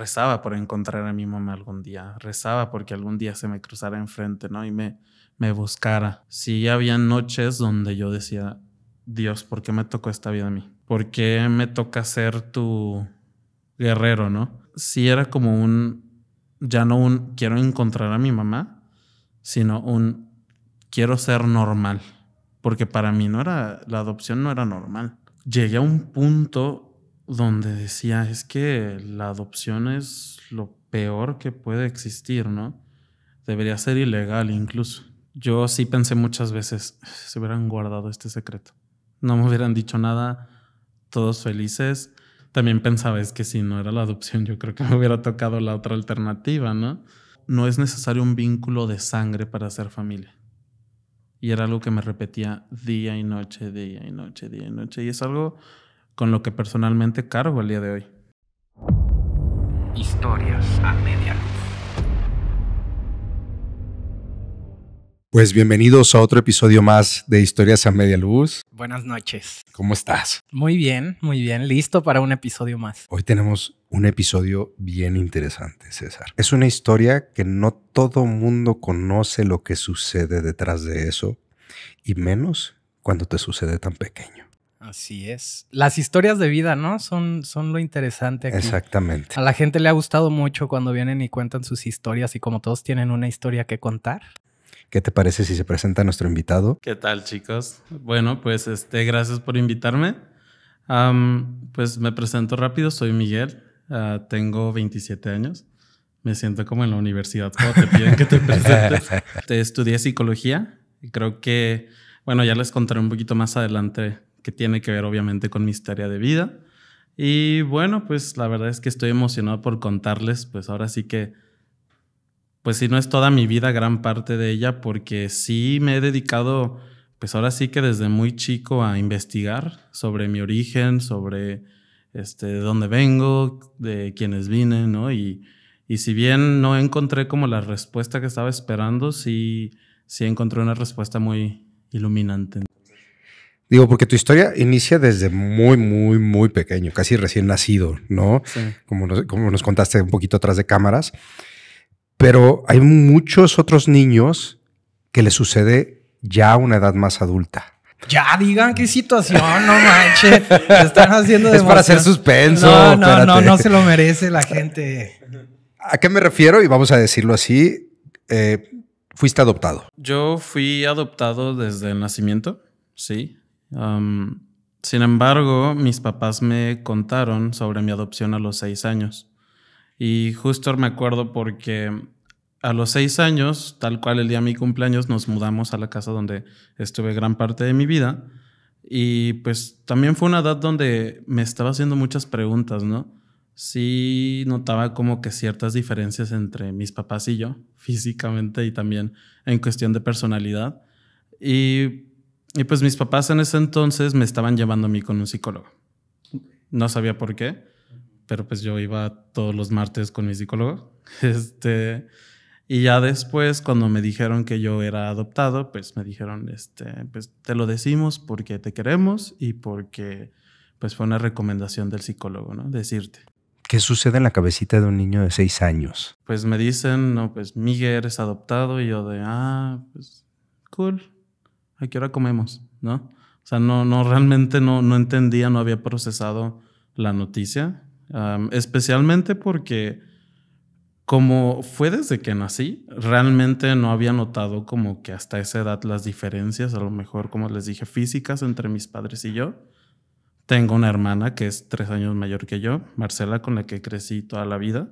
rezaba por encontrar a mi mamá algún día, rezaba porque algún día se me cruzara enfrente, ¿no? Y me, me buscara. Sí, había noches donde yo decía, Dios, ¿por qué me tocó esta vida a mí? ¿Por qué me toca ser tu guerrero, no? Sí era como un, ya no un quiero encontrar a mi mamá, sino un quiero ser normal, porque para mí no era, la adopción no era normal. Llegué a un punto donde decía, es que la adopción es lo peor que puede existir, ¿no? Debería ser ilegal incluso. Yo sí pensé muchas veces, se hubieran guardado este secreto. No me hubieran dicho nada, todos felices. También pensaba, es que si no era la adopción, yo creo que me hubiera tocado la otra alternativa, ¿no? No es necesario un vínculo de sangre para ser familia. Y era algo que me repetía día y noche, día y noche, día y noche. Y es algo con lo que personalmente cargo el día de hoy. Historias a media luz. Pues bienvenidos a otro episodio más de Historias a media luz. Buenas noches. ¿Cómo estás? Muy bien, muy bien. Listo para un episodio más. Hoy tenemos un episodio bien interesante, César. Es una historia que no todo mundo conoce lo que sucede detrás de eso, y menos cuando te sucede tan pequeño. Así es. Las historias de vida, ¿no? Son, son lo interesante aquí. Exactamente. A la gente le ha gustado mucho cuando vienen y cuentan sus historias y como todos tienen una historia que contar. ¿Qué te parece si se presenta nuestro invitado? ¿Qué tal, chicos? Bueno, pues este, gracias por invitarme. pues me presento rápido, soy Miguel, ah, tengo 27 años. Me siento como en la universidad cuando te piden que te presentes. te estudié psicología y creo que, bueno, ya les contaré un poquito más adelante que tiene que ver obviamente con mi historia de vida. Y bueno, pues la verdad es que estoy emocionado por contarles, pues ahora sí que, pues si no es toda mi vida, gran parte de ella, porque sí me he dedicado, pues ahora sí que desde muy chico a investigar sobre mi origen, sobre este, de dónde vengo, de quiénes vine, ¿no? Y, si bien no encontré como la respuesta que estaba esperando, sí encontré una respuesta muy iluminante. Digo, porque tu historia inicia desde muy, muy, muy pequeño, casi recién nacido, ¿no? Como, nos, como nos contaste un poquito atrás de cámaras. Pero hay muchos otros niños que les sucede ya a una edad más adulta. Ya digan qué situación, no manches. Están haciendo de Es para hacer suspenso. No, no, no, no se lo merece la gente. ¿A qué me refiero? Y vamos a decirlo así. Eh, ¿Fuiste adoptado? Yo fui adoptado desde el nacimiento, sí sin embargo, mis papás me contaron sobre mi adopción a los seis años. Y justo me acuerdo porque a los seis años, tal cual el día de mi cumpleaños, nos mudamos a la casa donde estuve gran parte de mi vida. Y pues también fue una edad donde me estaba haciendo muchas preguntas, ¿no? Sí notaba como que ciertas diferencias entre mis papás y yo, físicamente y también en cuestión de personalidad. Y y pues mis papás en ese entonces me estaban llevando a mí con un psicólogo. No sabía por qué, pero pues yo iba todos los martes con mi psicólogo. Este, y ya después, cuando me dijeron que yo era adoptado, pues me dijeron, este, pues te lo decimos porque te queremos y porque pues fue una recomendación del psicólogo, ¿no? Decirte. ¿Qué sucede en la cabecita de un niño de seis años? Pues me dicen, no, pues Miguel es adoptado y yo de, ah, pues cool, ¿a qué hora comemos? ¿No? O sea, no, no realmente no, no entendía, no había procesado la noticia, especialmente porque como fue desde que nací, realmente no había notado como que hasta esa edad las diferencias, a lo mejor como les dije, físicas entre mis padres y yo. Tengo una hermana que es tres años mayor que yo, Marcela, con la que crecí toda la vida.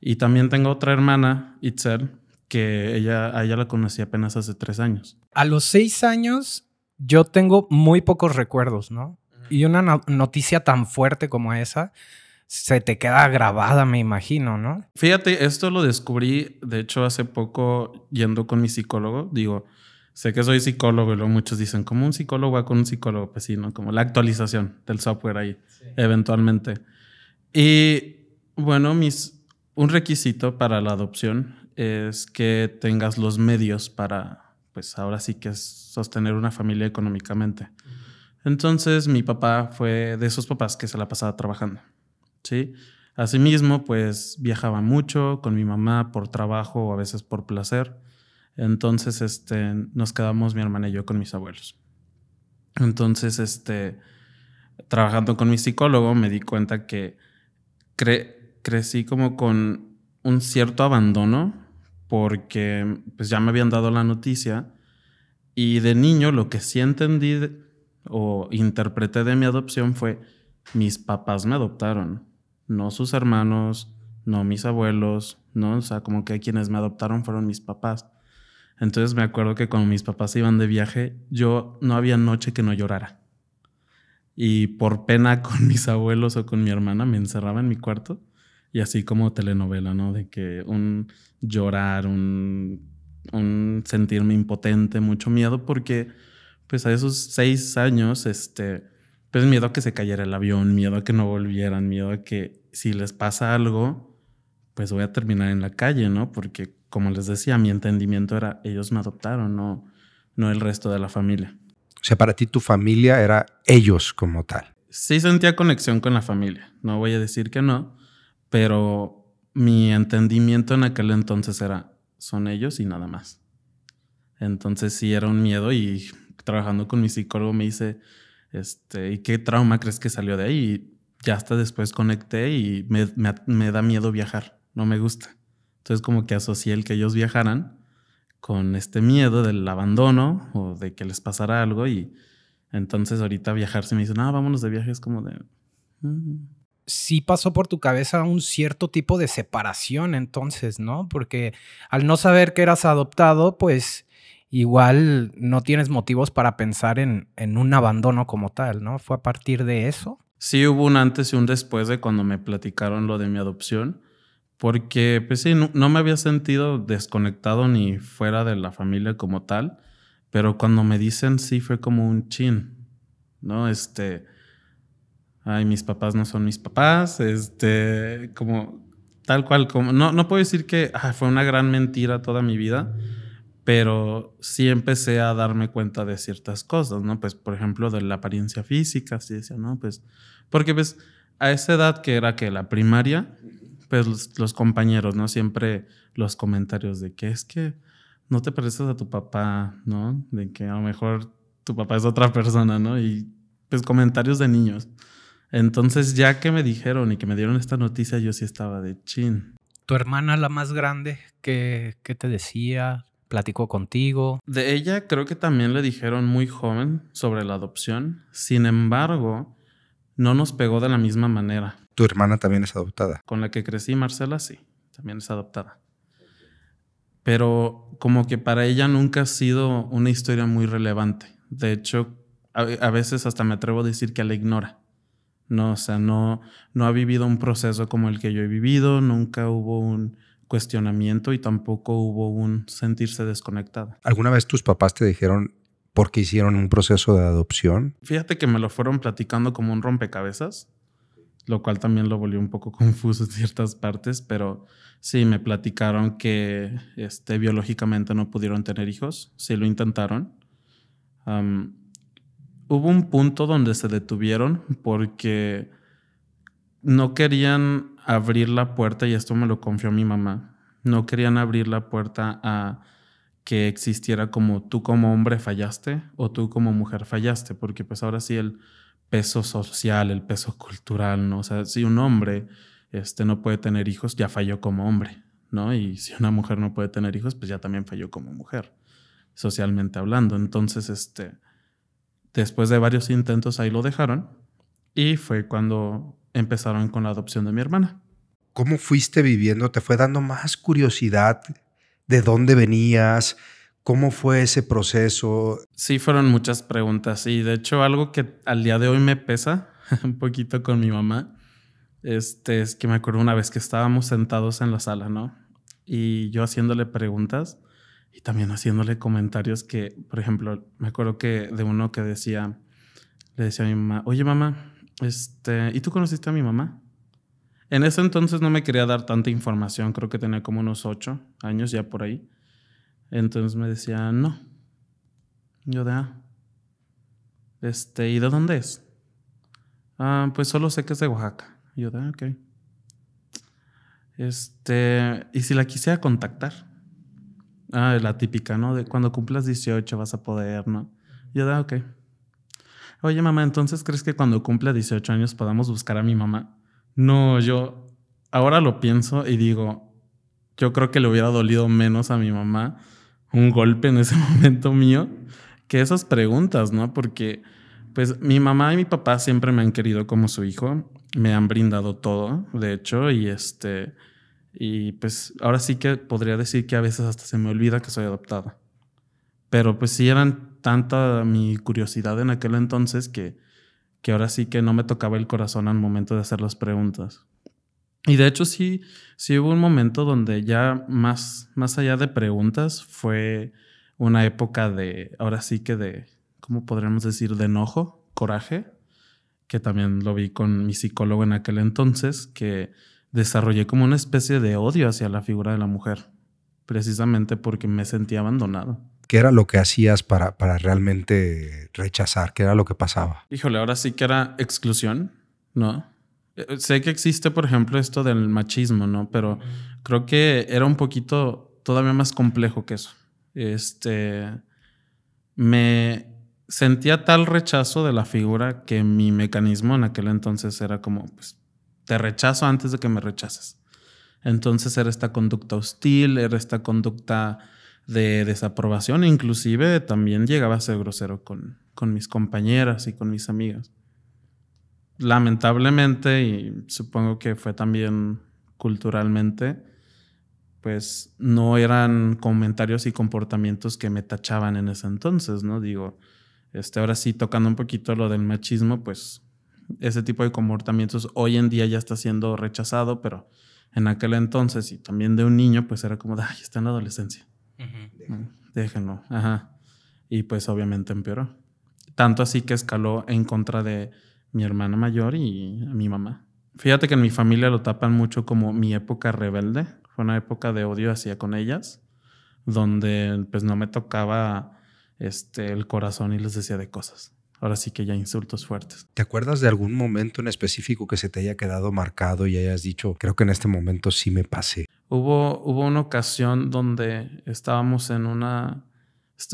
Y también tengo otra hermana, Itzel, que ella, a ella la conocí apenas hace tres años a los seis años yo tengo muy pocos recuerdos, ¿no? Y una noticia tan fuerte como esa se te queda grabada, me imagino, ¿no? Fíjate, esto lo descubrí, de hecho, hace poco yendo con mi psicólogo, digo, sé que soy psicólogo y luego muchos dicen, como un psicólogo va con un psicólogo? Pues sí, ¿no? Como la actualización del software ahí, eventualmente. Y bueno, mis, un requisito para la adopción es que tengas los medios para pues ahora sí que es sostener una familia económicamente. Entonces mi papá fue de esos papás que se la pasaba trabajando, ¿sí? Asimismo, pues viajaba mucho con mi mamá por trabajo o a veces por placer. Entonces, este, nos quedamos mi hermana y yo con mis abuelos. Entonces, este, trabajando con mi psicólogo, me di cuenta que crecí como con un cierto abandono porque pues ya me habían dado la noticia y de niño lo que sí entendí o interpreté de mi adopción fue mis papás me adoptaron, no sus hermanos, no mis abuelos, no, o sea, como que quienes me adoptaron fueron mis papás. Entonces me acuerdo que cuando mis papás iban de viaje, yo no había noche que no llorara. Y por pena con mis abuelos o con mi hermana me encerraba en mi cuarto y así como telenovela, ¿no? De que un llorar, un, sentirme impotente, mucho miedo, porque pues a esos seis años, este, pues miedo a que se cayera el avión, miedo a que no volvieran, miedo a que si les pasa algo, pues voy a terminar en la calle, ¿no? Porque como les decía, mi entendimiento era ellos me adoptaron, no, no el resto de la familia. O sea, para ti tu familia era ellos como tal. Sí sentía conexión con la familia, no voy a decir que no, pero mi entendimiento en aquel entonces era, son ellos y nada más. Entonces sí era un miedo y trabajando con mi psicólogo me dice, este, ¿y qué trauma crees que salió de ahí? Y ya hasta después conecté y me, da miedo viajar, no me gusta. Entonces como que asocié el que ellos viajaran con este miedo del abandono o de que les pasara algo y entonces ahorita viajar se me dice, no, vámonos de viaje, es como de... Mm, sí pasó por tu cabeza un cierto tipo de separación entonces, ¿no? Porque al no saber que eras adoptado, pues igual no tienes motivos para pensar en, un abandono como tal, ¿no? ¿Fue a partir de eso? Sí hubo un antes y un después de cuando me platicaron lo de mi adopción, porque pues sí, no, no me había sentido desconectado ni fuera de la familia como tal, pero cuando me dicen sí fue como un chin, ¿no? Este ay, mis papás no son mis papás, este, como tal cual, como, no, no puedo decir que ah, fue una gran mentira toda mi vida, pero sí empecé a darme cuenta de ciertas cosas, ¿no? Pues, por ejemplo, de la apariencia física, así decía, ¿no? Pues, porque pues a esa edad que era que la primaria, pues los, los, compañeros, ¿no? Siempre los comentarios de que es que no te pareces a tu papá, ¿no? De que a lo mejor tu papá es otra persona, ¿no? Y pues comentarios de niños. Entonces, ya que me dijeron y que me dieron esta noticia, yo sí estaba de chin. ¿Tu hermana, la más grande, qué, te decía? ¿Platicó contigo? De ella creo que también le dijeron muy joven sobre la adopción. Sin embargo, no nos pegó de la misma manera. ¿Tu hermana también es adoptada? Con la que crecí, Marcela, sí, también es adoptada. Pero como que para ella nunca ha sido una historia muy relevante. De hecho, a, a veces hasta me atrevo a decir que la ignora. ¿no? O sea, no, no ha vivido un proceso como el que yo he vivido, nunca hubo un cuestionamiento y tampoco hubo un sentirse desconectado. ¿Alguna vez tus papás te dijeron por qué hicieron un proceso de adopción? Fíjate que me lo fueron platicando como un rompecabezas, lo cual también lo volvió un poco confuso en ciertas partes, pero sí, me platicaron que este, biológicamente no pudieron tener hijos, sí lo intentaron hubo un punto donde se detuvieron porque no querían abrir la puerta, y esto me lo confió mi mamá, no querían abrir la puerta a que existiera como tú como hombre fallaste o tú como mujer fallaste, porque pues ahora sí el peso social, el peso cultural, ¿no? O sea, si un hombre este, no puede tener hijos, ya falló como hombre, ¿no? Y si una mujer no puede tener hijos, pues ya también falló como mujer, socialmente hablando. Entonces, este, Después de varios intentos ahí lo dejaron y fue cuando empezaron con la adopción de mi hermana. ¿Cómo fuiste viviendo? ¿Te fue dando más curiosidad de dónde venías? ¿Cómo fue ese proceso? Sí, fueron muchas preguntas y de hecho algo que al día de hoy me pesa un poquito con mi mamá, este, es que me acuerdo una vez que estábamos sentados en la sala, ¿no? Y yo haciéndole preguntas y también haciéndole comentarios que, por ejemplo, me acuerdo que de uno que decía, le decía a mi mamá, oye mamá, este, ¿y tú conociste a mi mamá? En ese entonces no me quería dar tanta información, creo que tenía como unos ocho años ya por ahí. Entonces me decía, no. Yo de, ah, este, ¿y de dónde es? Ah, pues solo sé que es de Oaxaca. Yo de, ah, ok. Este, ¿y si la quisiera contactar? Ah, la típica, ¿no? De cuando cumplas 18 vas a poder, ¿no? Yo da, ah, ok. Oye, mamá, entonces crees que cuando cumpla 18 años podamos buscar a mi mamá? No, yo ahora lo pienso y digo, yo creo que le hubiera dolido menos a mi mamá un golpe en ese momento mío que esas preguntas, ¿no? Porque pues mi mamá y mi papá siempre me han querido como su hijo, me han brindado todo, de hecho, y este y pues ahora sí que podría decir que a veces hasta se me olvida que soy adoptada. Pero pues sí eran tanta mi curiosidad en aquel entonces que, que ahora sí que no me tocaba el corazón al momento de hacer las preguntas. Y de hecho sí, sí hubo un momento donde ya más, más allá de preguntas fue una época de, ahora sí que de, ¿cómo podríamos decir? De enojo, coraje, que también lo vi con mi psicólogo en aquel entonces, que desarrollé como una especie de odio hacia la figura de la mujer, precisamente porque me sentía abandonado. ¿Qué era lo que hacías para, para realmente rechazar? ¿Qué era lo que pasaba? Híjole, ahora sí que era exclusión, ¿no? Eh, eh, sé que existe, por ejemplo, esto del machismo, ¿no? Pero creo que era un poquito todavía más complejo que eso. Este, me sentía tal rechazo de la figura que mi mecanismo en aquel entonces era como, pues, te rechazo antes de que me rechaces. Entonces era esta conducta hostil, era esta conducta de desaprobación, inclusive también llegaba a ser grosero con, con mis compañeras y con mis amigas. Lamentablemente, y supongo que fue también culturalmente, pues no eran comentarios y comportamientos que me tachaban en ese entonces, ¿no? Digo, este, ahora sí, tocando un poquito lo del machismo, pues ese tipo de comportamientos hoy en día ya está siendo rechazado, pero en aquel entonces y también de un niño, pues era como, ay, está en la adolescencia. Mm, déjenlo. Ajá. Y pues obviamente empeoró. Tanto así que escaló en contra de mi hermana mayor y mi mamá. Fíjate que en mi familia lo tapan mucho como mi época rebelde. Fue una época de odio hacia con ellas, donde pues no me tocaba este, el corazón y les decía de cosas ahora sí que ya insultos fuertes. ¿Te acuerdas de algún momento en específico que se te haya quedado marcado y hayas dicho, creo que en este momento sí me pasé? Hubo, hubo una ocasión donde estábamos en una,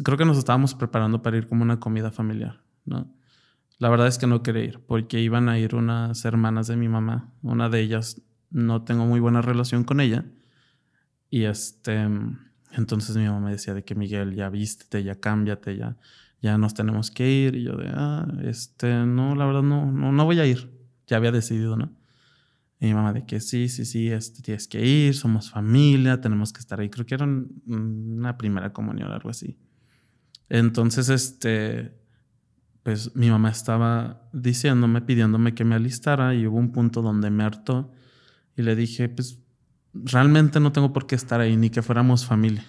creo que nos estábamos preparando para ir como una comida familiar, ¿no? La verdad es que no quería ir porque iban a ir unas hermanas de mi mamá, una de ellas no tengo muy buena relación con ella y este entonces mi mamá me decía de que Miguel ya vístete, ya cámbiate, ya ya nos tenemos que ir. Y yo de, ah, este, no, la verdad no, no, voy a ir. Ya había decidido, ¿no? Y mi mamá de que sí, sí, sí, este, tienes que ir, somos familia, tenemos que estar ahí. Creo que era una primera comunión, algo así. Entonces, este, pues mi mamá estaba diciéndome, pidiéndome que me alistara y hubo un punto donde me hartó y le dije, pues realmente no tengo por qué estar ahí, ni que fuéramos familia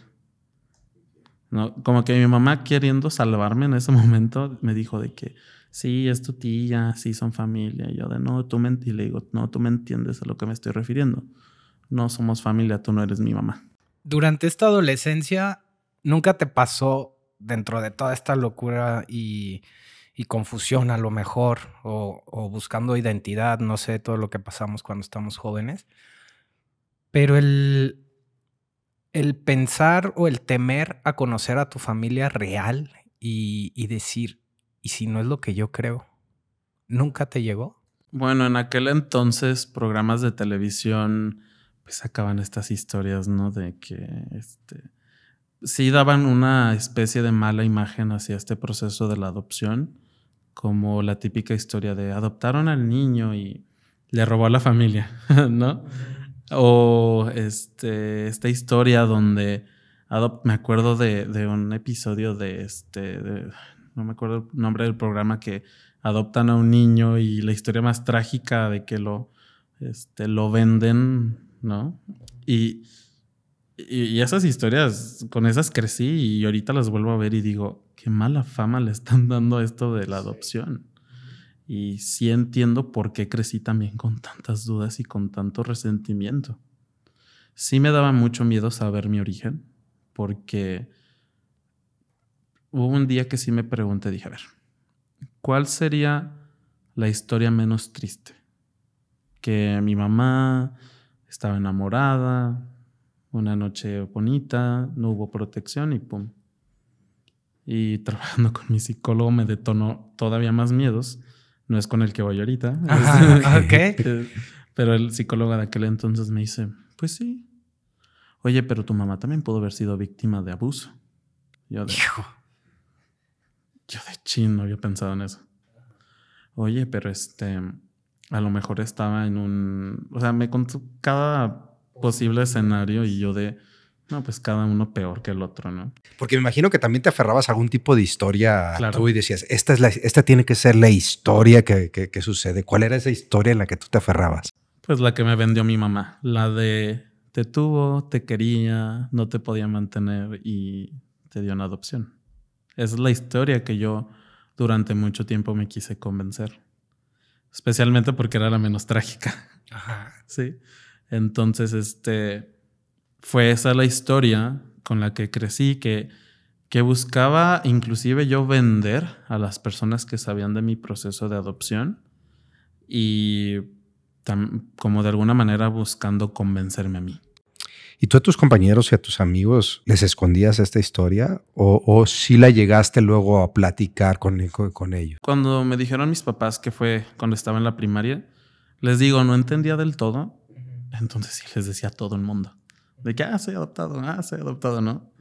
como que mi mamá queriendo salvarme en ese momento me dijo de que sí, es tu tía, sí, son familia. yo de no, tú me, le digo, no, tú me entiendes a lo que me estoy refiriendo. No somos familia, tú no eres mi mamá. Durante esta adolescencia, ¿nunca te pasó dentro de toda esta locura y, confusión a lo mejor, o buscando identidad, no sé, todo lo que pasamos cuando estamos jóvenes? Pero el, el pensar o el temer a conocer a tu familia real y, decir, ¿y si no es lo que yo creo? ¿Nunca te llegó? Bueno, en aquel entonces programas de televisión pues sacaban estas historias, ¿no? De que este, sí daban una especie de mala imagen hacia este proceso de la adopción, como la típica historia de adoptaron al niño y le robó a la familia, ¿no? O este, esta historia donde me acuerdo de, un episodio de este, no me acuerdo el nombre del programa, que adoptan a un niño y la historia más trágica de que lo, este, lo venden, ¿no? Y, y esas historias, con esas crecí y ahorita las vuelvo a ver y digo, qué mala fama le están dando esto de la adopción. Y sí entiendo por qué crecí también con tantas dudas y con tanto resentimiento. Sí me daba mucho miedo saber mi origen, porque hubo un día que sí me pregunté, dije, a ver, ¿cuál sería la historia menos triste? Que mi mamá estaba enamorada, una noche bonita, no hubo protección y pum. Y trabajando con mi psicólogo me detonó todavía más miedos no es con el que voy ahorita. pero el psicólogo de aquel entonces me dice, pues sí. Oye, pero tu mamá también pudo haber sido víctima de abuso. Yo de, Hijo. Yo de chin no había pensado en eso. Oye, pero este, a lo mejor estaba en un, o sea, me contó cada posible escenario y yo de, no, pues cada uno peor que el otro, ¿no? Porque me imagino que también te aferrabas a algún tipo de historia tú y decías, esta, es la, esta tiene que ser la historia que, que, sucede. ¿Cuál era esa historia en la que tú te aferrabas? Pues la que me vendió mi mamá, la de te tuvo, te quería, no te podía mantener y te dio una adopción. Esa es la historia que yo durante mucho tiempo me quise convencer, especialmente porque era la menos trágica. Sí. Entonces, este fue esa la historia con la que crecí, que, que buscaba inclusive yo vender a las personas que sabían de mi proceso de adopción y como de alguna manera buscando convencerme a mí. ¿Y tú a tus compañeros y a tus amigos les escondías esta historia o, si sí la llegaste luego a platicar con, con, ellos? Cuando me dijeron mis papás que fue cuando estaba en la primaria, les digo, no entendía del todo, entonces sí les decía todo el mundo. De que, ah, soy adoptado, ah, soy adoptado, ¿no?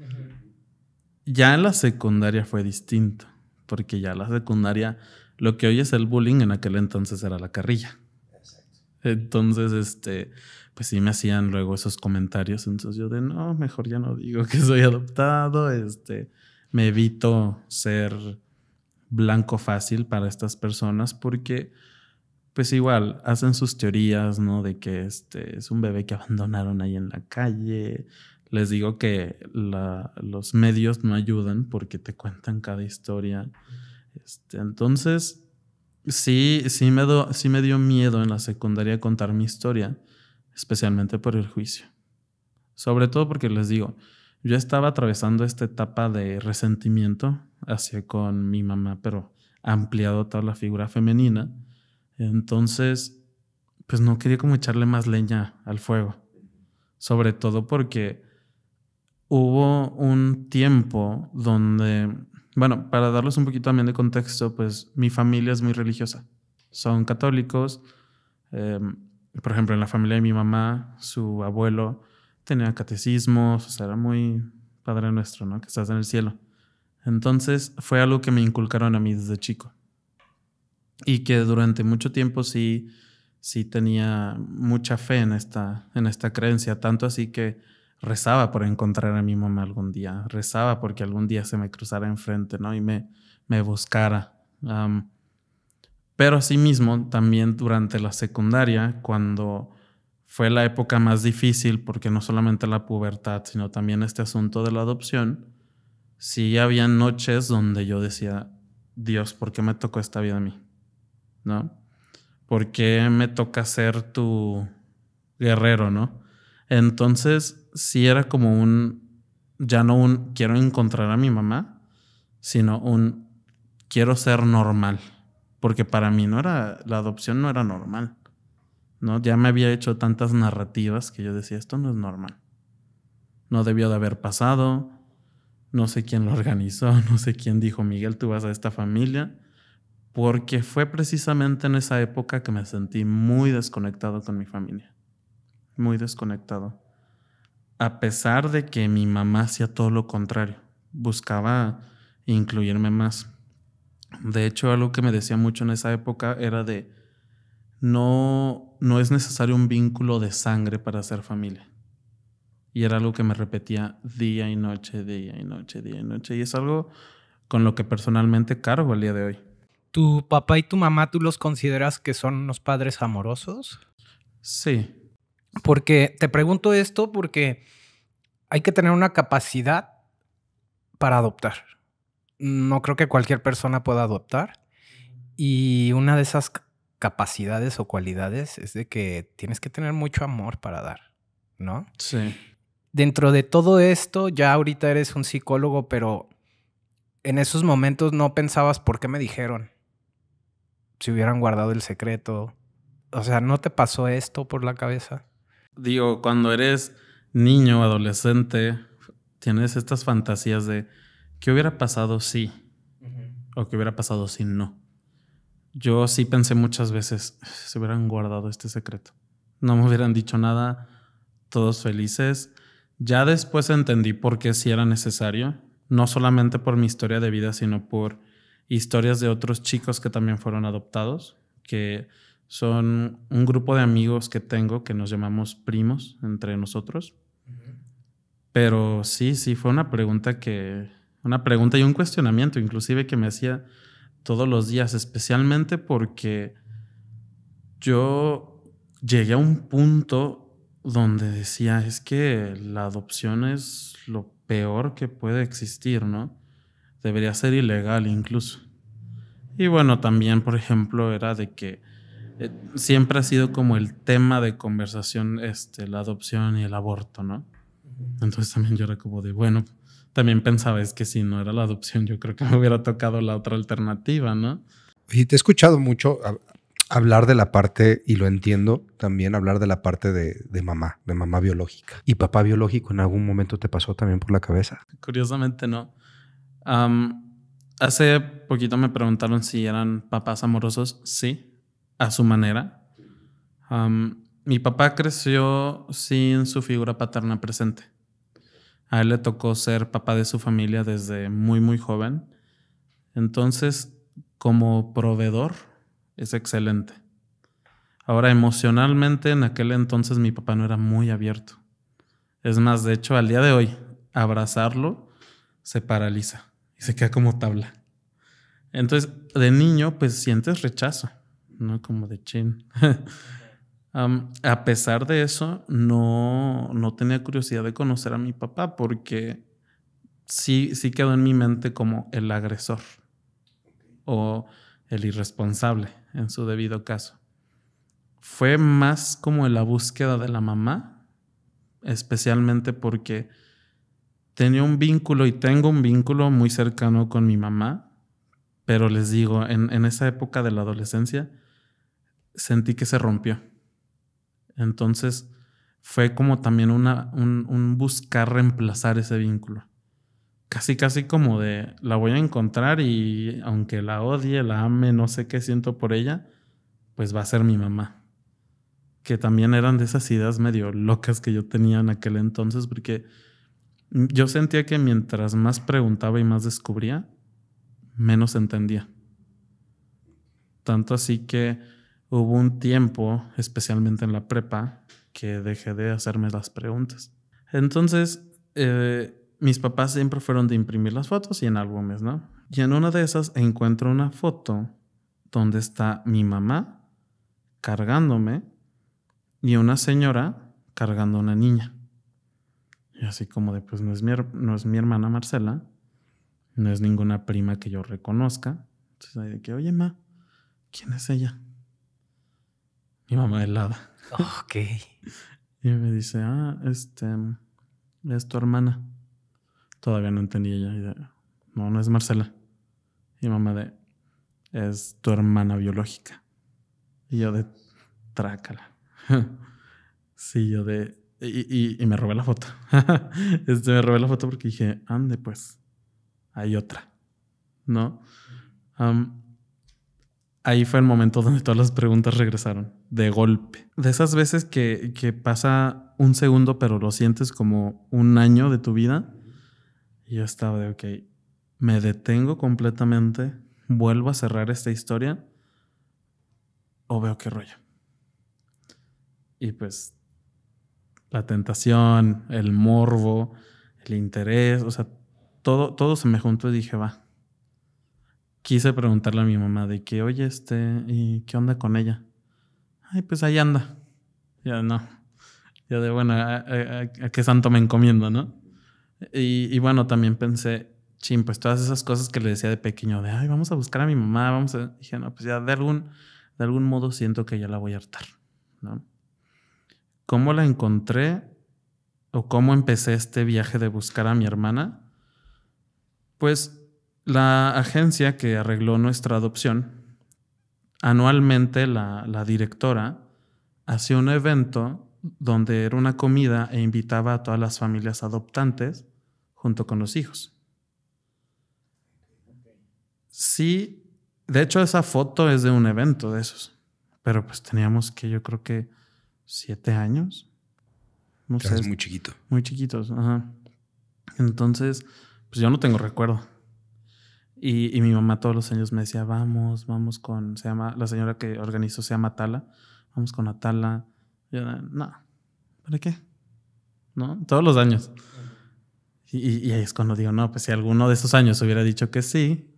Ya en la secundaria fue distinto, porque ya en la secundaria, lo que hoy es el bullying, en aquel entonces era la carrilla. Exacto. Entonces, este, pues sí me hacían luego esos comentarios, entonces yo de, no, mejor ya no digo que soy adoptado, este, me evito ser blanco fácil para estas personas porque pues igual, hacen sus teorías, ¿no? De que este es un bebé que abandonaron ahí en la calle. Les digo que los medios no ayudan porque te cuentan cada historia. Este, entonces, sí, sí me, sí me dio miedo en la secundaria contar mi historia, especialmente por el juicio. Sobre todo porque les digo, yo estaba atravesando esta etapa de resentimiento hacia con mi mamá, pero ampliado toda la figura femenina. Entonces, pues no quería como echarle más leña al fuego. Sobre todo porque hubo un tiempo donde, bueno, para darles un poquito también de contexto, pues mi familia es muy religiosa. Son católicos. Eh, por ejemplo, en la familia de mi mamá, su abuelo tenía catecismos, o sea, era muy Padre Nuestro, ¿no? Que estás en el cielo. Entonces fue algo que me inculcaron a mí desde chico y que durante mucho tiempo sí, sí tenía mucha fe en esta, en esta creencia, tanto así que rezaba por encontrar a mi mamá algún día, rezaba porque algún día se me cruzara enfrente, ¿no? Y me, me buscara. pero asimismo, también durante la secundaria, cuando fue la época más difícil, porque no solamente la pubertad, sino también este asunto de la adopción, sí había noches donde yo decía, Dios, ¿por qué me tocó esta vida a mí? ¿no? ¿Por qué me toca ser tu guerrero, no? Entonces, sí era como un, ya no un quiero encontrar a mi mamá, sino un quiero ser normal, porque para mí no era, la adopción no era normal, ¿no? Ya me había hecho tantas narrativas que yo decía, esto no es normal, no debió de haber pasado, no sé quién lo organizó, no sé quién dijo, Miguel, tú vas a esta familia, porque fue precisamente en esa época que me sentí muy desconectado con mi familia, muy desconectado. A pesar de que mi mamá hacía todo lo contrario, buscaba incluirme más. De hecho, algo que me decía mucho en esa época era de, no, no es necesario un vínculo de sangre para ser familia. Y era algo que me repetía día y noche, día y noche, día y noche. Y es algo con lo que personalmente cargo el día de hoy. ¿Tu papá y tu mamá tú los consideras que son unos padres amorosos? Sí. Porque te pregunto esto porque hay que tener una capacidad para adoptar. No creo que cualquier persona pueda adoptar. Y una de esas capacidades o cualidades es de que tienes que tener mucho amor para dar, ¿no? Sí. Dentro de todo esto, ya ahorita eres un psicólogo, pero en esos momentos no pensabas por qué me dijeron si hubieran guardado el secreto. O sea, ¿no te pasó esto por la cabeza? Digo, cuando eres niño, adolescente, tienes estas fantasías de qué hubiera pasado si o qué hubiera pasado si no. Yo sí pensé muchas veces, se hubieran guardado este secreto. No me hubieran dicho nada, todos felices. Ya después entendí por qué sí era necesario, no solamente por mi historia de vida, sino por historias de otros chicos que también fueron adoptados, que son un grupo de amigos que tengo que nos llamamos primos entre nosotros. Pero sí, sí, fue una pregunta que, una pregunta y un cuestionamiento inclusive que me hacía todos los días, especialmente porque yo llegué a un punto donde decía, es que la adopción es lo peor que puede existir, ¿no? debería ser ilegal incluso. Y bueno, también, por ejemplo, era de que eh, siempre ha sido como el tema de conversación este, la adopción y el aborto, ¿no? Entonces también yo era como de, bueno, también pensaba es que si no era la adopción, yo creo que me hubiera tocado la otra alternativa, ¿no? Y te he escuchado mucho hablar de la parte, y lo entiendo también, hablar de la parte de, de mamá, de mamá biológica. ¿Y papá biológico en algún momento te pasó también por la cabeza? Curiosamente no hace poquito me preguntaron si eran papás amorosos. Sí, a su manera. mi papá creció sin su figura paterna presente. A él le tocó ser papá de su familia desde muy, muy joven. Entonces, como proveedor, es excelente. Ahora, emocionalmente, en aquel entonces mi papá no era muy abierto. Es más, de hecho, al día de hoy, abrazarlo se paraliza se queda como tabla. Entonces, de niño, pues sientes rechazo, ¿no? Como de chin. a pesar de eso, no, no tenía curiosidad de conocer a mi papá porque sí, sí quedó en mi mente como el agresor o el irresponsable en su debido caso. Fue más como la búsqueda de la mamá, especialmente porque tenía un vínculo y tengo un vínculo muy cercano con mi mamá, pero les digo, en, esa época de la adolescencia sentí que se rompió. Entonces fue como también una, un, un buscar reemplazar ese vínculo. Casi, casi como de la voy a encontrar y aunque la odie, la ame, no sé qué siento por ella, pues va a ser mi mamá que también eran de esas ideas medio locas que yo tenía en aquel entonces, porque yo sentía que mientras más preguntaba y más descubría, menos entendía. Tanto así que hubo un tiempo, especialmente en la prepa, que dejé de hacerme las preguntas. Entonces, eh, mis papás siempre fueron de imprimir las fotos y en álbumes, ¿no? Y en una de esas encuentro una foto donde está mi mamá cargándome y una señora cargando a una niña. Y así como de, pues no es mi, no es mi hermana Marcela, no es ninguna prima que yo reconozca. Entonces ahí de que, oye, ma, ¿quién es ella? Mi mamá helada. Ok. y me dice, ah, este, es tu hermana. Todavía no entendía ella. no, no es Marcela. Mi mamá de, es tu hermana biológica. Y yo de, trácala. sí, yo de, y, me robé la foto. este, me robé la foto porque dije, ande pues, hay otra. ¿No? ahí fue el momento donde todas las preguntas regresaron, de golpe. De esas veces que, que, pasa un segundo, pero lo sientes como un año de tu vida, yo estaba de, ok, me detengo completamente, vuelvo a cerrar esta historia o veo qué rollo. Y pues la tentación, el morbo, el interés, o sea, todo, todo se me juntó y dije, va. Quise preguntarle a mi mamá de que, oye, este, ¿y qué onda con ella? Ay, pues ahí anda. Ya no. Ya de, bueno, ¿a, qué santo me encomiendo, no? Y, y, bueno, también pensé, chin, pues todas esas cosas que le decía de pequeño, de, ay, vamos a buscar a mi mamá, vamos a... Dije, no, pues ya de algún, de algún modo siento que ya la voy a hartar, ¿no? cómo la encontré o cómo empecé este viaje de buscar a mi hermana, pues la agencia que arregló nuestra adopción, anualmente la, la directora hacía un evento donde era una comida e invitaba a todas las familias adoptantes junto con los hijos. Sí, de hecho esa foto es de un evento de esos, pero pues teníamos que yo creo que siete años. No muy chiquito. Muy chiquitos, ajá. Entonces, pues yo no tengo recuerdo. Y, mi mamá todos los años me decía, vamos, vamos con, se llama, la señora que organizó se llama Tala. vamos con Atala. yo, no, ¿para qué? ¿No? Todos los años. Y, ahí es cuando digo, no, pues si alguno de esos años hubiera dicho que sí,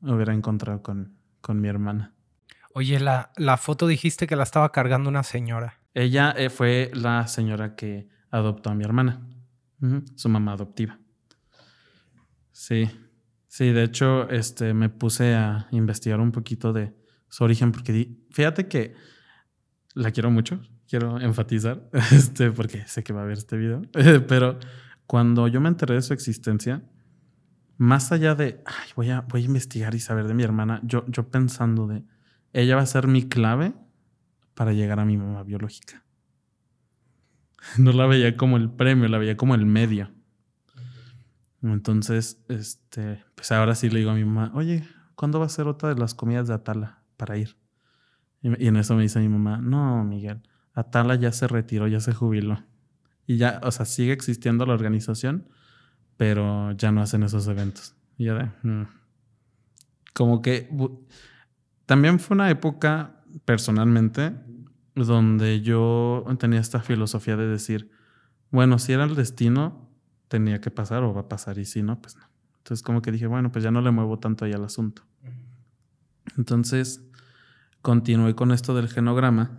hubiera encontrado con, con mi hermana. Oye, la, la foto dijiste que la estaba cargando una señora. Ella eh, fue la señora que adoptó a mi hermana, su mamá adoptiva. Sí, sí, de hecho, este, me puse a investigar un poquito de su origen porque fíjate que la quiero mucho, quiero enfatizar, este, porque sé que va a ver este video, pero cuando yo me enteré de su existencia, más allá de, voy a, voy a investigar y saber de mi hermana, yo, yo pensando de, ella va a ser mi clave para llegar a mi mamá biológica. No la veía como el premio, la veía como el medio. Entonces, este, pues ahora sí le digo a mi mamá, oye, ¿cuándo va a ser otra de las comidas de Atala para ir? Y, en eso me dice mi mamá, no, Miguel, Atala ya se retiró, ya se jubiló. Y ya, o sea, sigue existiendo la organización, pero ya no hacen esos eventos. Y ya de, mm". como que también fue una época personalmente, donde yo tenía esta filosofía de decir, bueno, si era el destino, tenía que pasar o va a pasar, y si no, pues no. Entonces como que dije, bueno, pues ya no le muevo tanto ahí al asunto. Entonces, continué con esto del genograma.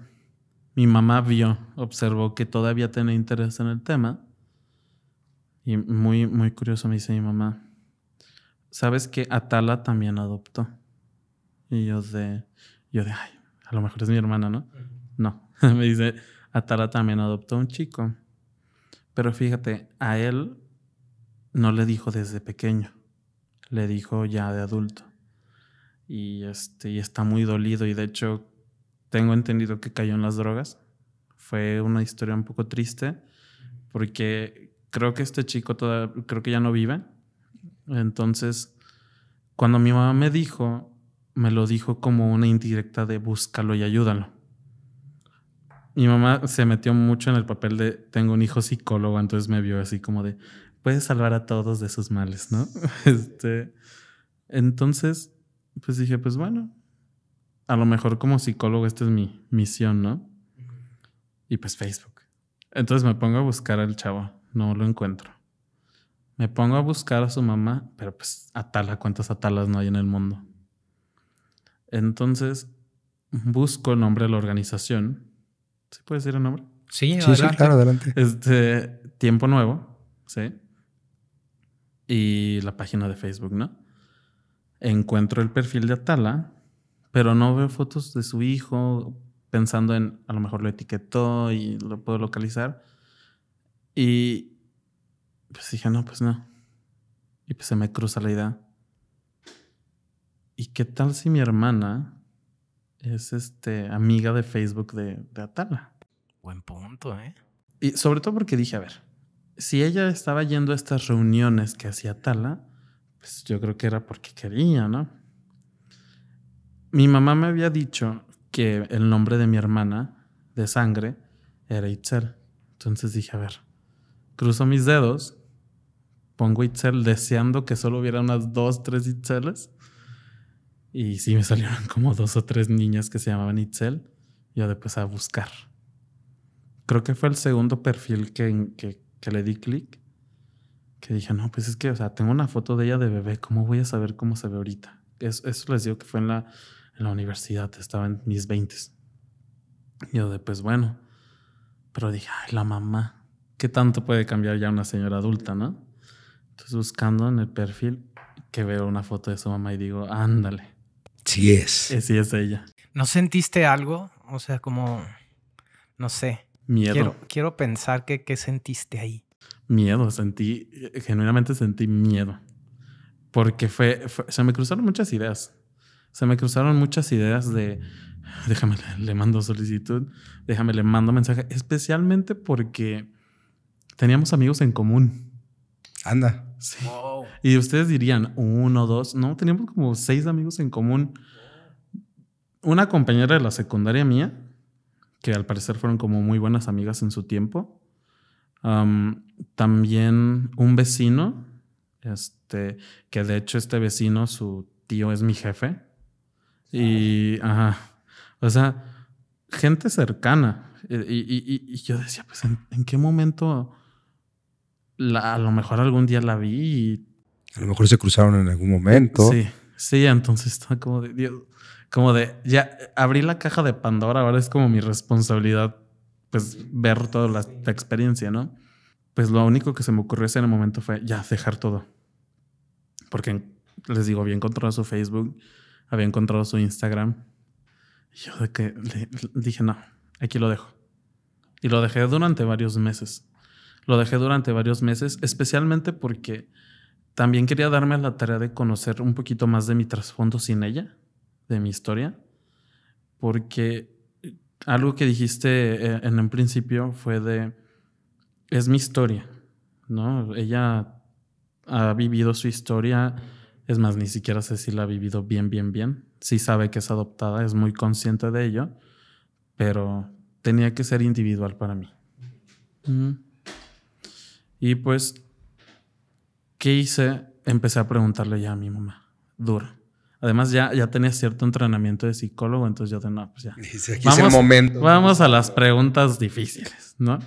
Mi mamá vio, observó que todavía tenía interés en el tema. Y muy, muy curioso me dice mi mamá, ¿sabes que Atala también adoptó? Y yo de, yo de, ay, a lo mejor es mi hermana, ¿no? No, me dice, Atala también adoptó un chico. Pero fíjate, a él no le dijo desde pequeño, le dijo ya de adulto. Y, este, está muy dolido y de hecho tengo entendido que cayó en las drogas. Fue una historia un poco triste porque creo que este chico todavía, creo que ya no vive. Entonces, cuando mi mamá me dijo, me lo dijo como una indirecta de búscalo y ayúdalo. Mi mamá se metió mucho en el papel de tengo un hijo psicólogo, entonces me vio así como de puedes salvar a todos de sus males, ¿no? Este, entonces, pues dije, pues bueno, a lo mejor como psicólogo esta es mi misión, ¿no? Y pues Facebook. Entonces me pongo a buscar al chavo, no lo encuentro. Me pongo a buscar a su mamá, pero pues atala, cuántas atalas no hay en el mundo. Entonces, busco el nombre de la organización. ¿Sí puede decir el nombre? Sí, adelante. Este, Tiempo Nuevo, ¿sí? Y la página de Facebook, ¿no? Encuentro el perfil de Atala, pero no veo fotos de su hijo, pensando en, a lo mejor lo etiquetó y lo puedo localizar. Y pues dije, no, pues no. Y pues se me cruza la idea. ¿y qué tal si mi hermana es este, amiga de Facebook de, Atala? Buen punto, ¿eh? Y sobre todo porque dije, a ver, si ella estaba yendo a estas reuniones que hacía Atala, pues yo creo que era porque quería, ¿no? Mi mamá me había dicho que el nombre de mi hermana de sangre era Itzel. Entonces dije, a ver, cruzo mis dedos, pongo Itzel deseando que solo hubiera unas dos, tres Itzeles y sí, me salieron como dos o tres niñas que se llamaban Itzel. Yo después a buscar. Creo que fue el segundo perfil que, le di clic. Que dije, no, pues es que, o sea, tengo una foto de ella de bebé. ¿Cómo voy a saber cómo se ve ahorita? eso les digo que fue en la, en la universidad. Estaba en mis veintes. Yo de, pues bueno. Pero dije, ay, la mamá. ¿Qué tanto puede cambiar ya una señora adulta, no? Entonces buscando en el perfil que veo una foto de su mamá y digo, ándale. Sí es. Eh, sí es ella. ¿No sentiste algo? O sea, como, no sé. Miedo. Quiero, pensar que qué sentiste ahí. Miedo, sentí, eh, genuinamente sentí miedo. Porque fue, se me cruzaron muchas ideas. Se me cruzaron muchas ideas de, ah, déjame, le mando solicitud, déjame, le mando mensaje, especialmente porque teníamos amigos en común. Anda. Sí. Oh. Y ustedes dirían, uno, dos, no, teníamos como seis amigos en común. Una compañera de la secundaria mía, que al parecer fueron como muy buenas amigas en su tiempo. también un vecino, este, que de hecho este vecino, su tío es mi jefe. Y, ajá, o sea, gente cercana. Eh, y, y, y yo decía, pues, ¿en, qué momento? a lo mejor algún día la vi y a lo mejor se cruzaron en algún momento. Sí, sí, entonces está como de como de ya abrí la caja de Pandora, ahora es como mi responsabilidad pues ver toda la, experiencia, ¿no? Pues lo único que se me ocurrió en el momento fue ya dejar todo. Porque les digo, había encontrado su Facebook, había encontrado su Instagram. Y yo de que dije, no, aquí lo dejo. Y lo dejé durante varios meses. Lo dejé durante varios meses, especialmente porque también quería darme la tarea de conocer un poquito más de mi trasfondo sin ella, de mi historia, porque eh, algo que dijiste eh, en un principio fue de, es mi historia, ¿no? Ella ha vivido su historia, es más, ni siquiera sé si la ha vivido bien, bien, bien. Sí sabe que es adoptada, es muy consciente de ello, pero tenía que ser individual para mí. Y pues ¿qué hice? Empecé a preguntarle ya a mi mamá, dura. Además, ya, ya tenía cierto entrenamiento de psicólogo, entonces yo pues ya. Dice, vamos, momento. Vamos a las preguntas difíciles, ¿no?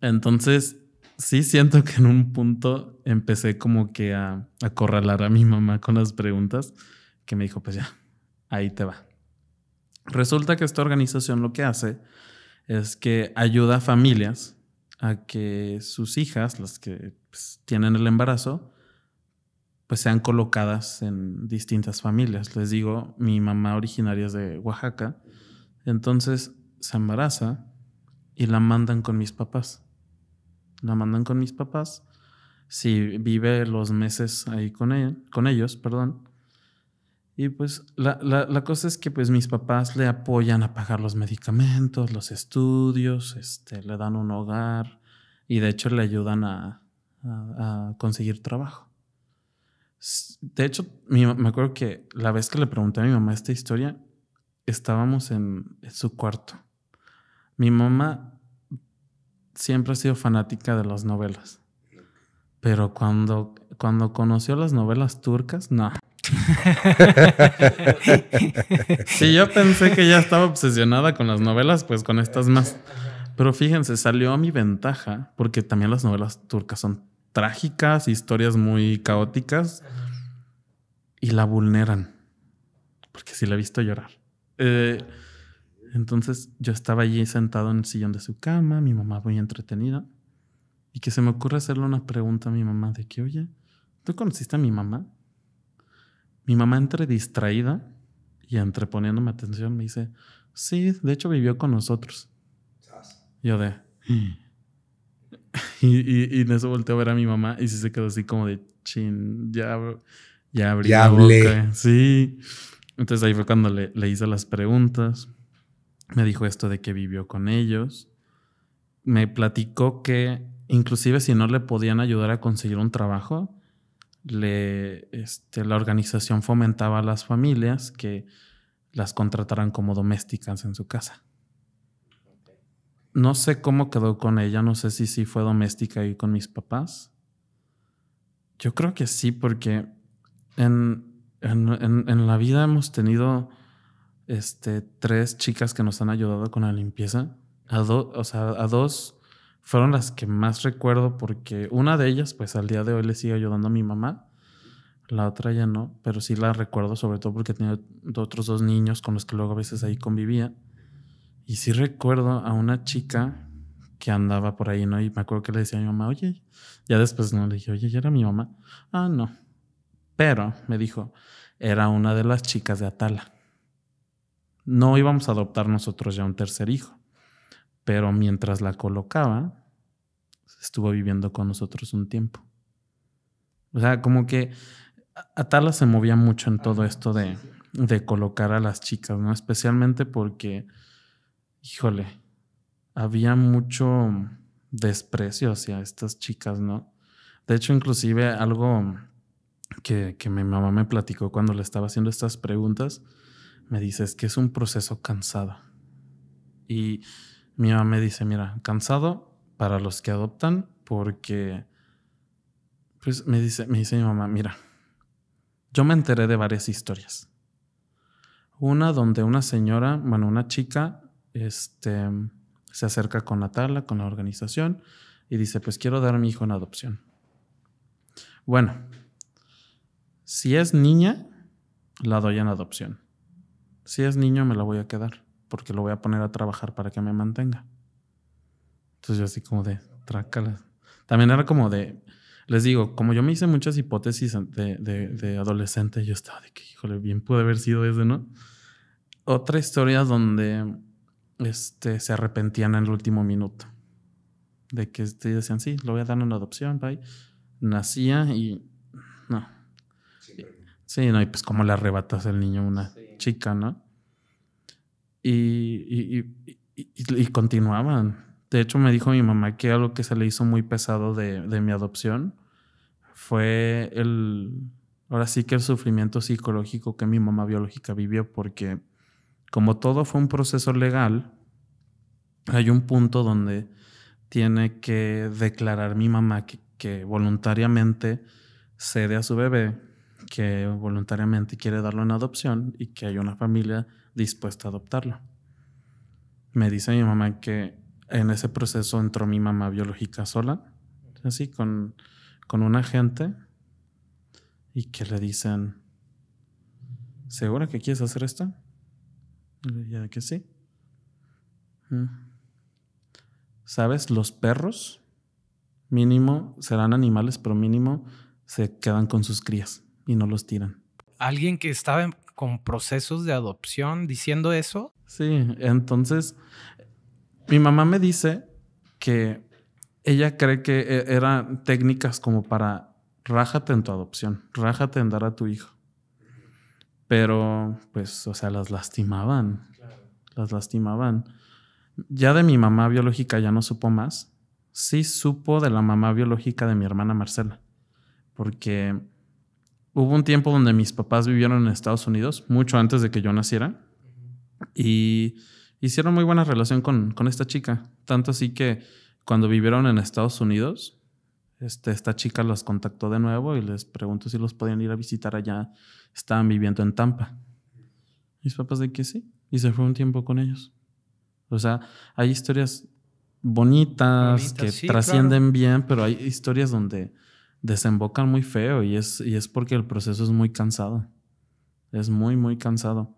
Entonces, sí siento que en un punto empecé como que a acorralar a mi mamá con las preguntas, que me dijo, pues ya, ahí te va. Resulta que esta organización lo que hace es que ayuda a familias a que sus hijas, las que pues, tienen el embarazo, pues sean colocadas en distintas familias. Les digo, mi mamá originaria es de Oaxaca, entonces se embaraza y la mandan con mis papás. La mandan con mis papás. Si vive los meses ahí con, con ellos, perdón. Y pues la, la, cosa es que pues mis papás le apoyan a pagar los medicamentos, los estudios, este, le dan un hogar y de hecho le ayudan a, a, conseguir trabajo. De hecho, me acuerdo que la vez que le pregunté a mi mamá esta historia, estábamos en, su cuarto. Mi mamá siempre ha sido fanática de las novelas, pero cuando, cuando conoció las novelas turcas, no. si yo pensé que ya estaba obsesionada con las novelas, pues con estas más. Pero fíjense, salió a mi ventaja porque también las novelas turcas son trágicas, historias muy caóticas y la vulneran. Porque sí la he visto llorar. Eh, entonces yo estaba allí sentado en el sillón de su cama, mi mamá muy entretenida, y que se me ocurre hacerle una pregunta a mi mamá de que, oye, ¿tú conociste a mi mamá? Mi mamá entre distraída y entre poniéndome atención me dice, sí, de hecho vivió con nosotros. Yo de... Mm. Y, en eso volteó a ver a mi mamá y sí se quedó así como de chin, ya, ya abrí ya Sí. Entonces ahí fue cuando le, le, hice las preguntas. Me dijo esto de que vivió con ellos. Me platicó que inclusive si no le podían ayudar a conseguir un trabajo, le, este, la organización fomentaba a las familias que las contrataran como domésticas en su casa no sé cómo quedó con ella, no sé si sí fue doméstica y con mis papás. Yo creo que sí, porque en, la vida hemos tenido este, tres chicas que nos han ayudado con la limpieza. A, o sea, a dos fueron las que más recuerdo porque una de ellas, pues al día de hoy le sigue ayudando a mi mamá. La otra ya no, pero sí la recuerdo sobre todo porque tenía otros dos niños con los que luego a veces ahí convivía. Y sí recuerdo a una chica que andaba por ahí, ¿no? Y me acuerdo que le decía a mi mamá, oye, ya después no le dije, oye, ya era mi mamá. Ah, no. Pero me dijo, era una de las chicas de Atala. No íbamos a adoptar nosotros ya un tercer hijo, pero mientras la colocaba, estuvo viviendo con nosotros un tiempo. O sea, como que Atala se movía mucho en todo esto de, de colocar a las chicas, ¿no? Especialmente porque híjole, había mucho desprecio hacia estas chicas, ¿no? De hecho, inclusive algo que, mi mamá me platicó cuando le estaba haciendo estas preguntas, me dice, es que es un proceso cansado. Y mi mamá me dice, mira, cansado para los que adoptan, porque, pues me dice, me dice mi mamá, mira, yo me enteré de varias historias. Una donde una señora, bueno, una chica este, se acerca con tala, con la organización, y dice, pues quiero dar a mi hijo en adopción. Bueno, si es niña, la doy en adopción. Si es niño, me la voy a quedar, porque lo voy a poner a trabajar para que me mantenga. Entonces yo así como de, trácala. También era como de, les digo, como yo me hice muchas hipótesis de, adolescente, yo estaba de que, híjole, bien pude haber sido ese, ¿no? Otra historia donde este, se arrepentían en el último minuto. De que este, decían, sí, lo voy a dar en adopción, bye. Nacía y no. Sí, no, y pues cómo le arrebatas al niño a una chica, ¿no? Y, y, continuaban. De hecho, me dijo mi mamá que algo que se le hizo muy pesado de, de mi adopción fue el, ahora sí que el sufrimiento psicológico que mi mamá biológica vivió, porque como todo fue un proceso legal, hay un punto donde tiene que declarar mi mamá que, voluntariamente cede a su bebé, que voluntariamente quiere darlo en adopción y que hay una familia dispuesta a adoptarlo. Me dice mi mamá que en ese proceso entró mi mamá biológica sola, así con, con un agente, y que le dicen, ¿segura que quieres hacer esto? Ya que sí. ¿Sabes? Los perros, mínimo, serán animales, pero mínimo se quedan con sus crías y no los tiran. Alguien que estaba con procesos de adopción diciendo eso. Sí, entonces mi mamá me dice que ella cree que e, eran técnicas como para rájate en tu adopción, rájate en dar a tu hijo. Pero, pues, o sea, las lastimaban. Las lastimaban. Ya de mi mamá biológica ya no supo más. Sí supo de la mamá biológica de mi hermana Marcela. Porque hubo un tiempo donde mis papás vivieron en Estados Unidos, mucho antes de que yo naciera. Y hicieron muy buena relación con esta chica. Tanto así que cuando vivieron en Estados Unidos, este, esta chica los contactó de nuevo y les preguntó si los podían ir a visitar allá. Estaban viviendo en Tampa. Mis papás de que sí. Y se fue un tiempo con ellos. O sea, hay historias bonitas, que trascienden bien, pero hay historias donde desembocan muy feo y es, y es porque el proceso es muy cansado. Es muy, muy cansado.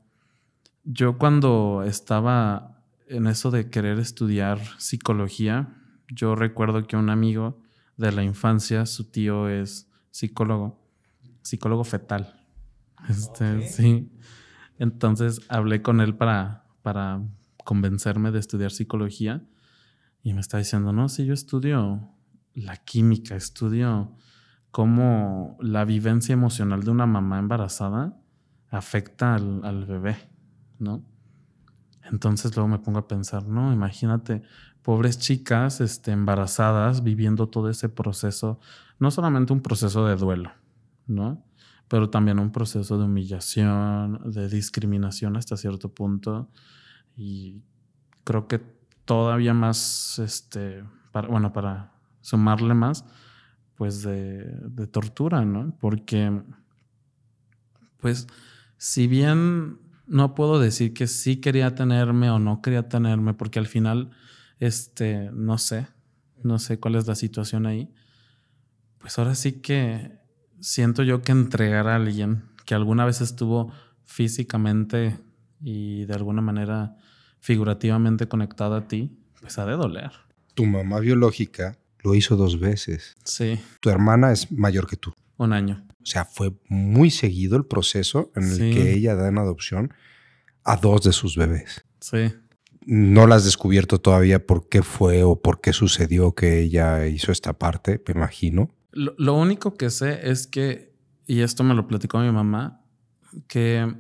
Yo cuando estaba en eso de querer estudiar psicología, yo recuerdo que un amigo de la infancia, su tío es psicólogo, psicólogo fetal. Este, sí. Entonces hablé con él para, para convencerme de estudiar psicología y me está diciendo, no, si yo estudio la química, estudio cómo la vivencia emocional de una mamá embarazada afecta al, al bebé, ¿no? Entonces luego me pongo a pensar, no, imagínate pobres chicas este, embarazadas viviendo todo ese proceso, no solamente un proceso de duelo, ¿no? Pero también un proceso de humillación, de discriminación hasta cierto punto. Y creo que todavía más, este, bueno, para sumarle más, pues de, de tortura, ¿no? Porque, pues, si bien no puedo decir que sí quería tenerme o no quería tenerme, porque al final este, no sé, no sé cuál es la situación ahí. Pues ahora sí que siento yo que entregar a alguien que alguna vez estuvo físicamente y de alguna manera figurativamente conectada a ti, pues ha de doler. Tu mamá biológica lo hizo dos veces. Sí. Tu hermana es mayor que tú. Un año. O sea, fue muy seguido el proceso en el que ella da en adopción a dos de sus bebés. Sí no las has descubierto todavía por qué fue o por qué sucedió que ella hizo esta parte, me imagino. Lo, único que sé es que, y esto me lo platicó mi mamá, que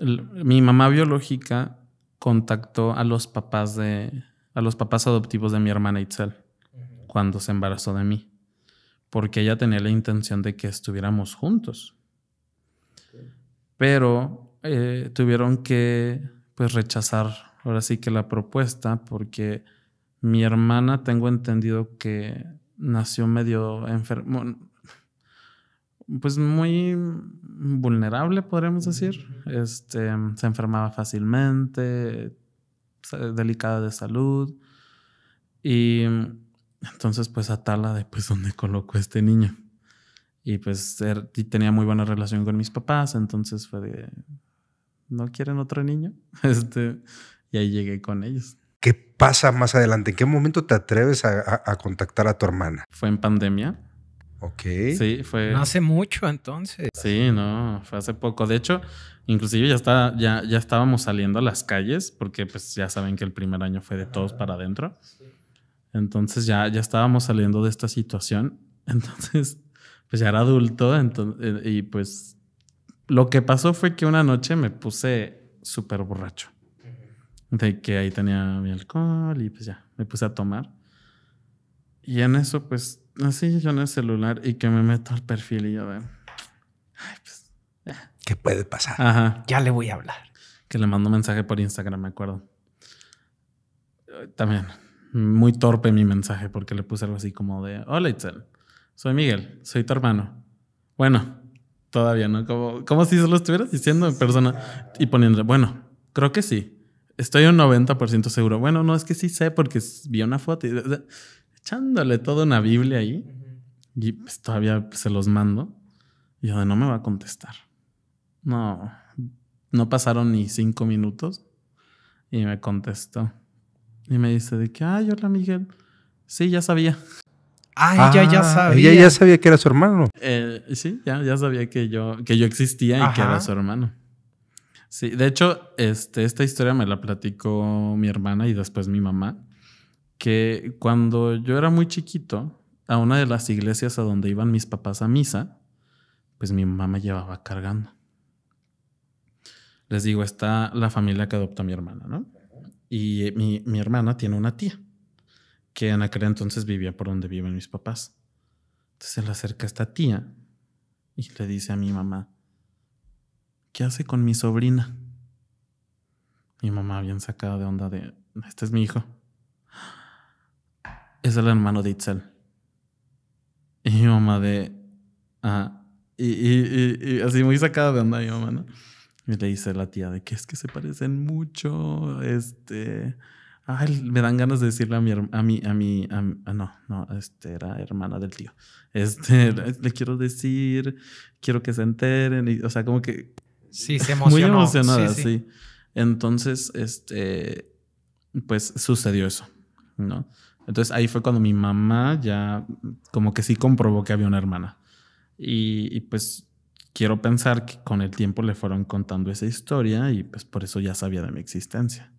mi mamá biológica contactó a los papás de a los papás adoptivos de mi hermana Itzel cuando se embarazó de mí, porque ella tenía la intención de que estuviéramos juntos. Pero eh, tuvieron que pues rechazar ahora sí que la propuesta, porque mi hermana tengo entendido que nació medio enfermo, pues muy vulnerable, podríamos decir. Este, se enfermaba fácilmente, delicada de salud. Y entonces pues atala de pues dónde colocó este niño. Y pues er, tenía muy buena relación con mis papás, entonces fue de, ¿no quieren otro niño? Este, y ahí llegué con ellos. ¿Qué pasa más adelante? ¿En qué momento te atreves a, contactar a tu hermana? Fue en pandemia. Ok. Sí, fue. hace mucho entonces. Sí, no, fue hace poco. De hecho, inclusive ya, está, ya, ya estábamos saliendo a las calles, porque pues ya saben que el primer año fue de todos para adentro. Entonces ya, ya estábamos saliendo de esta situación. Entonces, pues ya era adulto. Eh, y pues lo que pasó fue que una noche me puse súper borracho de que ahí tenía mi alcohol y pues ya, me puse a tomar. Y en eso, pues, así yo en el celular y que me meto al perfil y yo veo. Ay, pues. ¿Qué puede pasar? Ya le voy a hablar. Que le mando un mensaje por Instagram, me acuerdo. También, muy torpe mi mensaje porque le puse algo así como de: Hola Itzel, soy Miguel, soy tu hermano. Bueno, todavía, ¿no? Como, como si se lo estuvieras diciendo en persona y poniéndole: Bueno, creo que sí. Estoy un 90% seguro. Bueno, no, es que sí sé porque vi una foto. Y, echándole toda una Biblia ahí. Y pues, todavía se los mando. Y no me va a contestar. No, no pasaron ni cinco minutos. Y me contestó. Y me dice de que, ay, hola Miguel. Sí, ya sabía. Ay, ah, ella ya sabía. Ella ya sabía que era su hermano. Eh, sí, ya, ya sabía que yo, que yo existía y que era su hermano. Sí, de hecho, este, esta historia me la platicó mi hermana y después mi mamá, que cuando yo era muy chiquito, a una de las iglesias a donde iban mis papás a misa, pues mi mamá me llevaba cargando. Les digo, está la familia que adopta mi hermana, ¿no? Y eh, mi, hermana tiene una tía que en aquel entonces vivía por donde viven mis papás. Entonces se le acerca esta tía y le dice a mi mamá, ¿qué hace con mi sobrina? Mi mamá bien sacada de onda de, este es mi hijo. Es el hermano de Itzel. Y mi mamá de, ah, y, así muy sacada de onda mi mamá, ¿no? Y le dice la tía de que es que se parecen mucho, este... Ay, me dan ganas de decirle a mi, a mi, a ah, no, no, este era hermana del tío. Este, le quiero decir, quiero que se enteren, o sea, como que Sí, se emocionó. Muy emocionada, sí, Entonces, este, pues sucedió eso, ¿no? Entonces ahí fue cuando mi mamá ya como que sí comprobó que había una hermana. y, pues quiero pensar que con el tiempo le fueron contando esa historia y pues por eso ya sabía de mi existencia.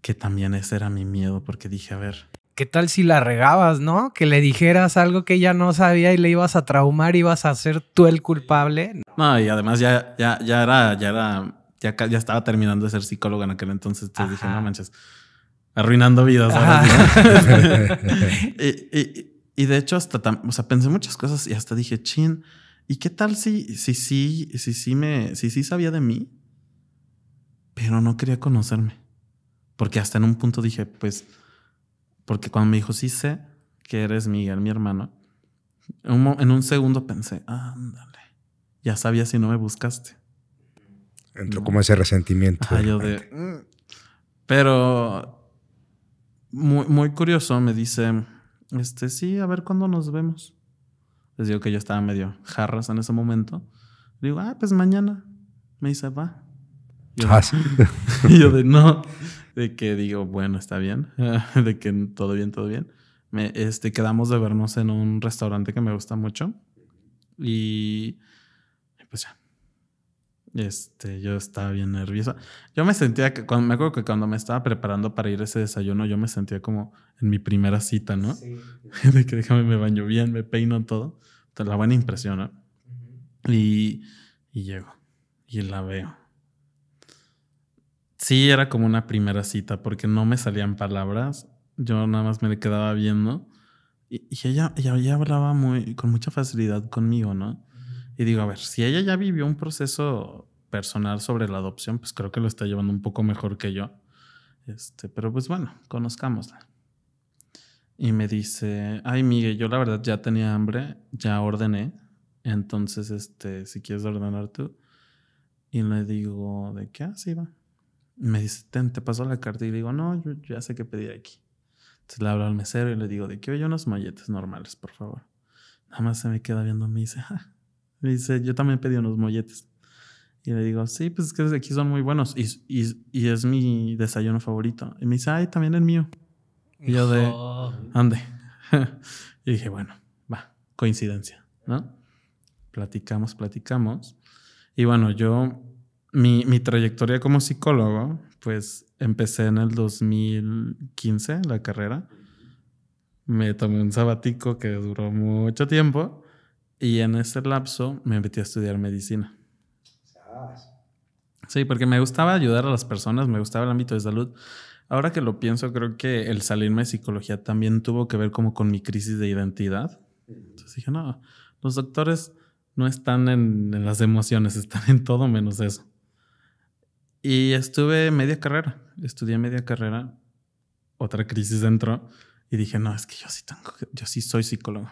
Que también ese era mi miedo porque dije, a ver, ¿qué tal si la regabas, no? Que le dijeras algo que ella no sabía y le ibas a traumar, y ibas a ser tú el culpable. No, y además ya, ya, ya era, ya era, ya, ya estaba terminando de ser psicóloga en aquel entonces. te dije, no manches, arruinando vidas. y, y, de hecho, hasta, o sea, pensé muchas cosas y hasta dije, chin, ¿y qué tal si, si, sí, si, si, si, me, si, si sabía de mí, pero no quería conocerme? Porque hasta en un punto dije, pues, porque cuando me dijo, sí sé que eres Miguel, mi hermano, en un, segundo pensé, ándale, ya sabía si no me buscaste. Entró como ese resentimiento. Ah, yo de, mm". Pero muy, muy curioso, me dice, este, sí, a ver cuándo nos vemos. Les digo que yo estaba medio jarras en ese momento. Digo, ah, pues mañana. Me dice, va. y ah, yo de, no de que digo, bueno, está bien, de que todo bien, todo bien. Me, este, quedamos de vernos en un restaurante que me gusta mucho. Y pues ya. Este, yo estaba bien nerviosa. Yo me sentía, que, cuando, me acuerdo que cuando me estaba preparando para ir a ese desayuno, yo me sentía como en mi primera cita, ¿no? de que déjame, me baño bien, me peino todo. La buena impresión, ¿no? y, y llego y la veo. Sí, era como una primera cita porque no me salían palabras. Yo nada más me quedaba viendo y, ella, hablaba muy, con mucha facilidad conmigo, ¿no? Y digo, a ver, si ella ya vivió un proceso personal sobre la adopción, pues creo que lo está llevando un poco mejor que yo. Este, pero pues bueno, conozcámosla. Y me dice, ay Miguel, yo la verdad ya tenía hambre, ya ordené, entonces este, si quieres ordenar tú. Y le digo, ¿de qué? Así ah, va. Me dice, te, te pasó la carta y le digo, no, yo ya sé qué pedir aquí. Entonces le hablo al mesero y le digo, de que yo? unos molletes normales, por favor. Nada más se me queda viendo, me dice, dice, yo también pedí unos molletes. Y le digo, sí, pues es que aquí son muy buenos y, y, es mi desayuno favorito. Y me dice, ay, también es mío. Y yo de, ande. y dije, bueno, va, coincidencia, ¿no? Platicamos, platicamos. Y bueno, yo mi, trayectoria como psicólogo, pues empecé en el 2015 la carrera. Me tomé un sabático que duró mucho tiempo y en ese lapso me metí a estudiar medicina. Sí, porque me gustaba ayudar a las personas, me gustaba el ámbito de salud. Ahora que lo pienso, creo que el salirme de psicología también tuvo que ver como con mi crisis de identidad. Entonces dije, no, los doctores no están en las emociones, están en todo menos eso. Y estuve media carrera, estudié media carrera, otra crisis dentro y dije, no, es que yo sí tengo, yo sí soy psicólogo.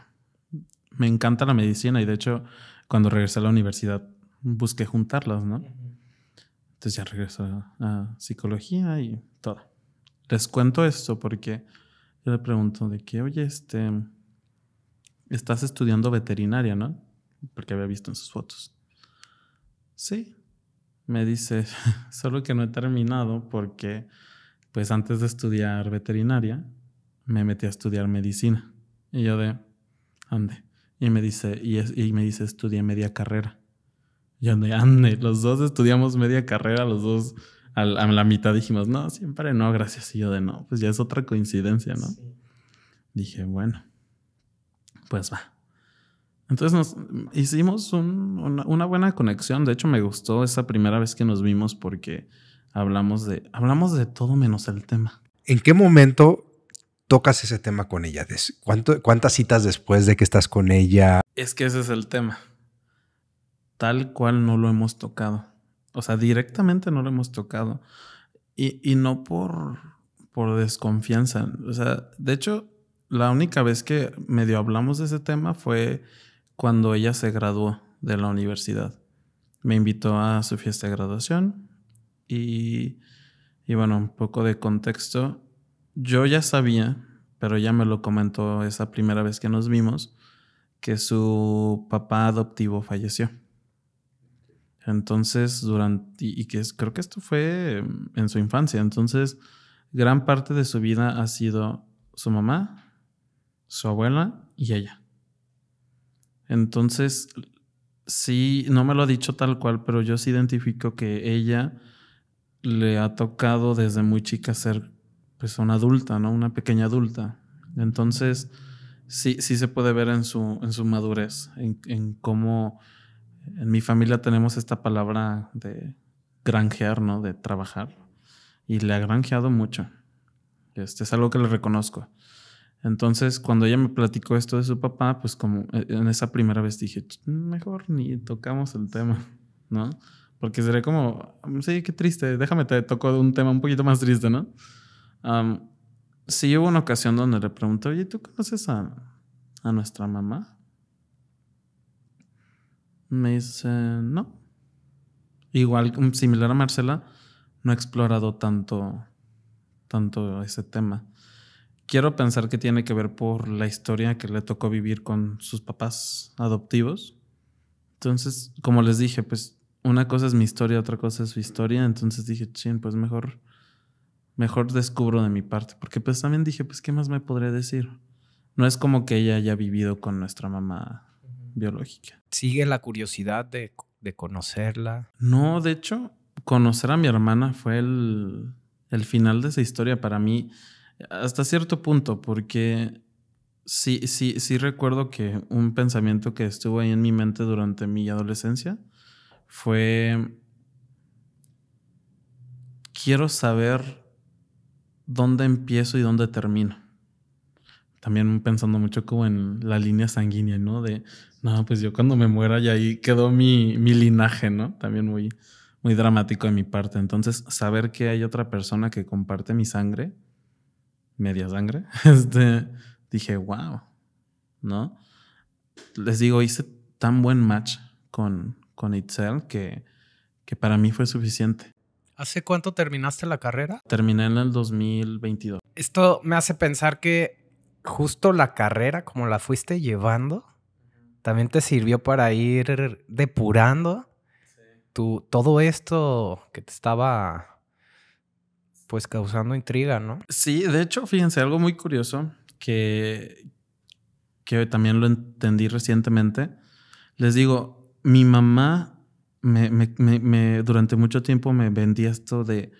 Me encanta la medicina y de hecho cuando regresé a la universidad busqué juntarlas, ¿no? Entonces ya regresé a psicología y todo. Les cuento esto porque yo le pregunto de que, oye, este, estás estudiando veterinaria, ¿no? Porque había visto en sus fotos. Sí me dice, solo que no he terminado porque, pues antes de estudiar veterinaria, me metí a estudiar medicina. Y yo de, ande. Y me dice, y, y me dice, estudié media carrera. Y yo de, ande, los dos estudiamos media carrera, los dos a la, mitad dijimos, no, siempre no, gracias. Y yo de, no, pues ya es otra coincidencia, ¿no? Dije, bueno, pues va, entonces nos hicimos una, buena conexión. De hecho, me gustó esa primera vez que nos vimos porque hablamos de, hablamos de todo menos el tema. ¿En qué momento tocas ese tema con ella? ¿Cuánto, ¿Cuántas citas después de que estás con ella? Es que ese es el tema. Tal cual no lo hemos tocado. O sea, directamente no lo hemos tocado. Y, no por, por desconfianza. O sea, de hecho, la única vez que medio hablamos de ese tema fue cuando ella se graduó de la universidad. Me invitó a su fiesta de graduación y, y bueno, un poco de contexto. Yo ya sabía, pero ya me lo comentó esa primera vez que nos vimos, que su papá adoptivo falleció. Entonces, durante, y que creo que esto fue en su infancia, entonces gran parte de su vida ha sido su mamá, su abuela y ella. Entonces, sí, no me lo ha dicho tal cual, pero yo sí identifico que ella le ha tocado desde muy chica ser pues una adulta, ¿no? Una pequeña adulta. Entonces, sí, sí se puede ver en su, en su madurez, en, cómo en mi familia tenemos esta palabra de granjear, ¿no? De trabajar. Y le ha granjeado mucho. Este es algo que le reconozco. Entonces, cuando ella me platicó esto de su papá, pues como e, en esa primera vez dije, mejor ni tocamos el tema, ¿no? Porque sería como, mm, sí, qué triste, déjame te toco un tema un poquito más triste, ¿no? Si sí hubo una ocasión donde le pregunté, oye, ¿tú conoces a, nuestra mamá? Me dice, no. Igual, mm, similar a Marcela, no he explorado tanto, tanto ese tema quiero pensar que tiene que ver por la historia que le tocó vivir con sus papás adoptivos. Entonces, como les dije, pues una cosa es mi historia, otra cosa es su historia. Entonces dije, chin, pues mejor, mejor descubro de mi parte. Porque pues también dije, pues, ¿qué más me podría decir? No es como que ella haya vivido con nuestra mamá biológica. ¿Sigue la curiosidad de, de, conocerla? No, de hecho, conocer a mi hermana fue el, el final de esa historia para mí hasta cierto punto, porque sí, sí, sí recuerdo que un pensamiento que estuvo ahí en mi mente durante mi adolescencia fue, quiero saber dónde empiezo y dónde termino. También pensando mucho como en la línea sanguínea, ¿no? De, no, pues yo cuando me muera y ahí quedó mi, linaje, ¿no? También muy, muy dramático de mi parte. Entonces, saber que hay otra persona que comparte mi sangre media sangre, este, dije, wow, ¿no? Les digo, hice tan buen match con, con Itzel que, que para mí fue suficiente. ¿Hace cuánto terminaste la carrera? Terminé en el 2022. Esto me hace pensar que justo la carrera, como la fuiste llevando, también te sirvió para ir depurando todo esto que te estaba pues causando intriga, ¿no? Sí, de hecho, fíjense, algo muy curioso que, que también lo entendí recientemente. Les digo, mi mamá durante mucho tiempo me vendía esto de,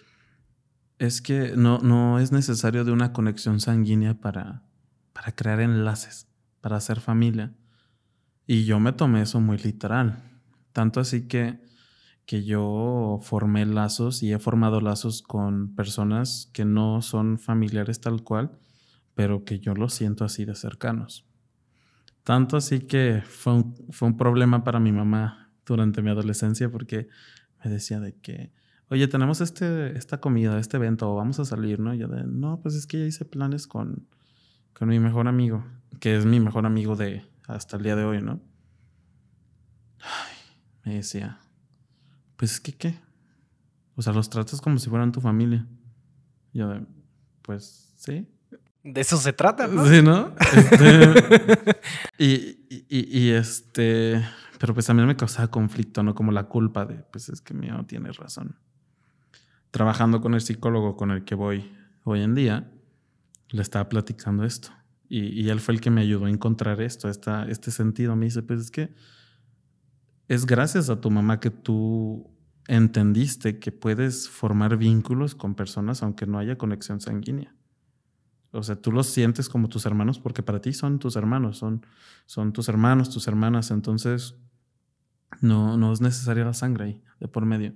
es que no, no es necesario de una conexión sanguínea para, para crear enlaces, para hacer familia. Y yo me tomé eso muy literal. Tanto así que que yo formé lazos y he formado lazos con personas que no son familiares tal cual, pero que yo los siento así de cercanos. Tanto así que fue un, fue un problema para mi mamá durante mi adolescencia porque me decía de que, oye, tenemos este, esta comida, este evento, vamos a salir, ¿no? Y yo de, no, pues es que ya hice planes con, con mi mejor amigo, que es mi mejor amigo de hasta el día de hoy, ¿no? Ay, me decía, pues es qué. O sea, los tratas como si fueran tu familia. yo, pues sí. De eso se trata, ¿no? Sí, ¿no? Este, y, y, y, este, pero pues a también me causaba conflicto, ¿no? Como la culpa de, pues es que mío tiene razón. Trabajando con el psicólogo con el que voy hoy en día, le estaba platicando esto. Y, él fue el que me ayudó a encontrar esto, esta, este sentido. Me dice, pues es que es gracias a tu mamá que tú entendiste que puedes formar vínculos con personas aunque no haya conexión sanguínea. O sea, tú los sientes como tus hermanos porque para ti son tus hermanos, son, son tus hermanos, tus hermanas. Entonces, no, no es necesaria la sangre ahí, de por medio.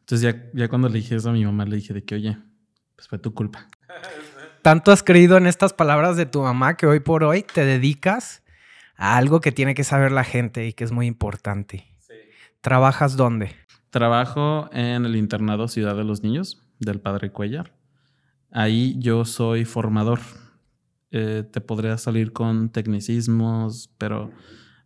Entonces, ya, ya cuando le dije eso a mi mamá, le dije de que, oye, pues fue tu culpa. Tanto has creído en estas palabras de tu mamá que hoy por hoy te dedicas algo que tiene que saber la gente y que es muy importante. ¿Trabajas dónde? Trabajo en el internado Ciudad de los Niños del Padre Cuellar. Ahí yo soy formador. Eh, te podría salir con tecnicismos, pero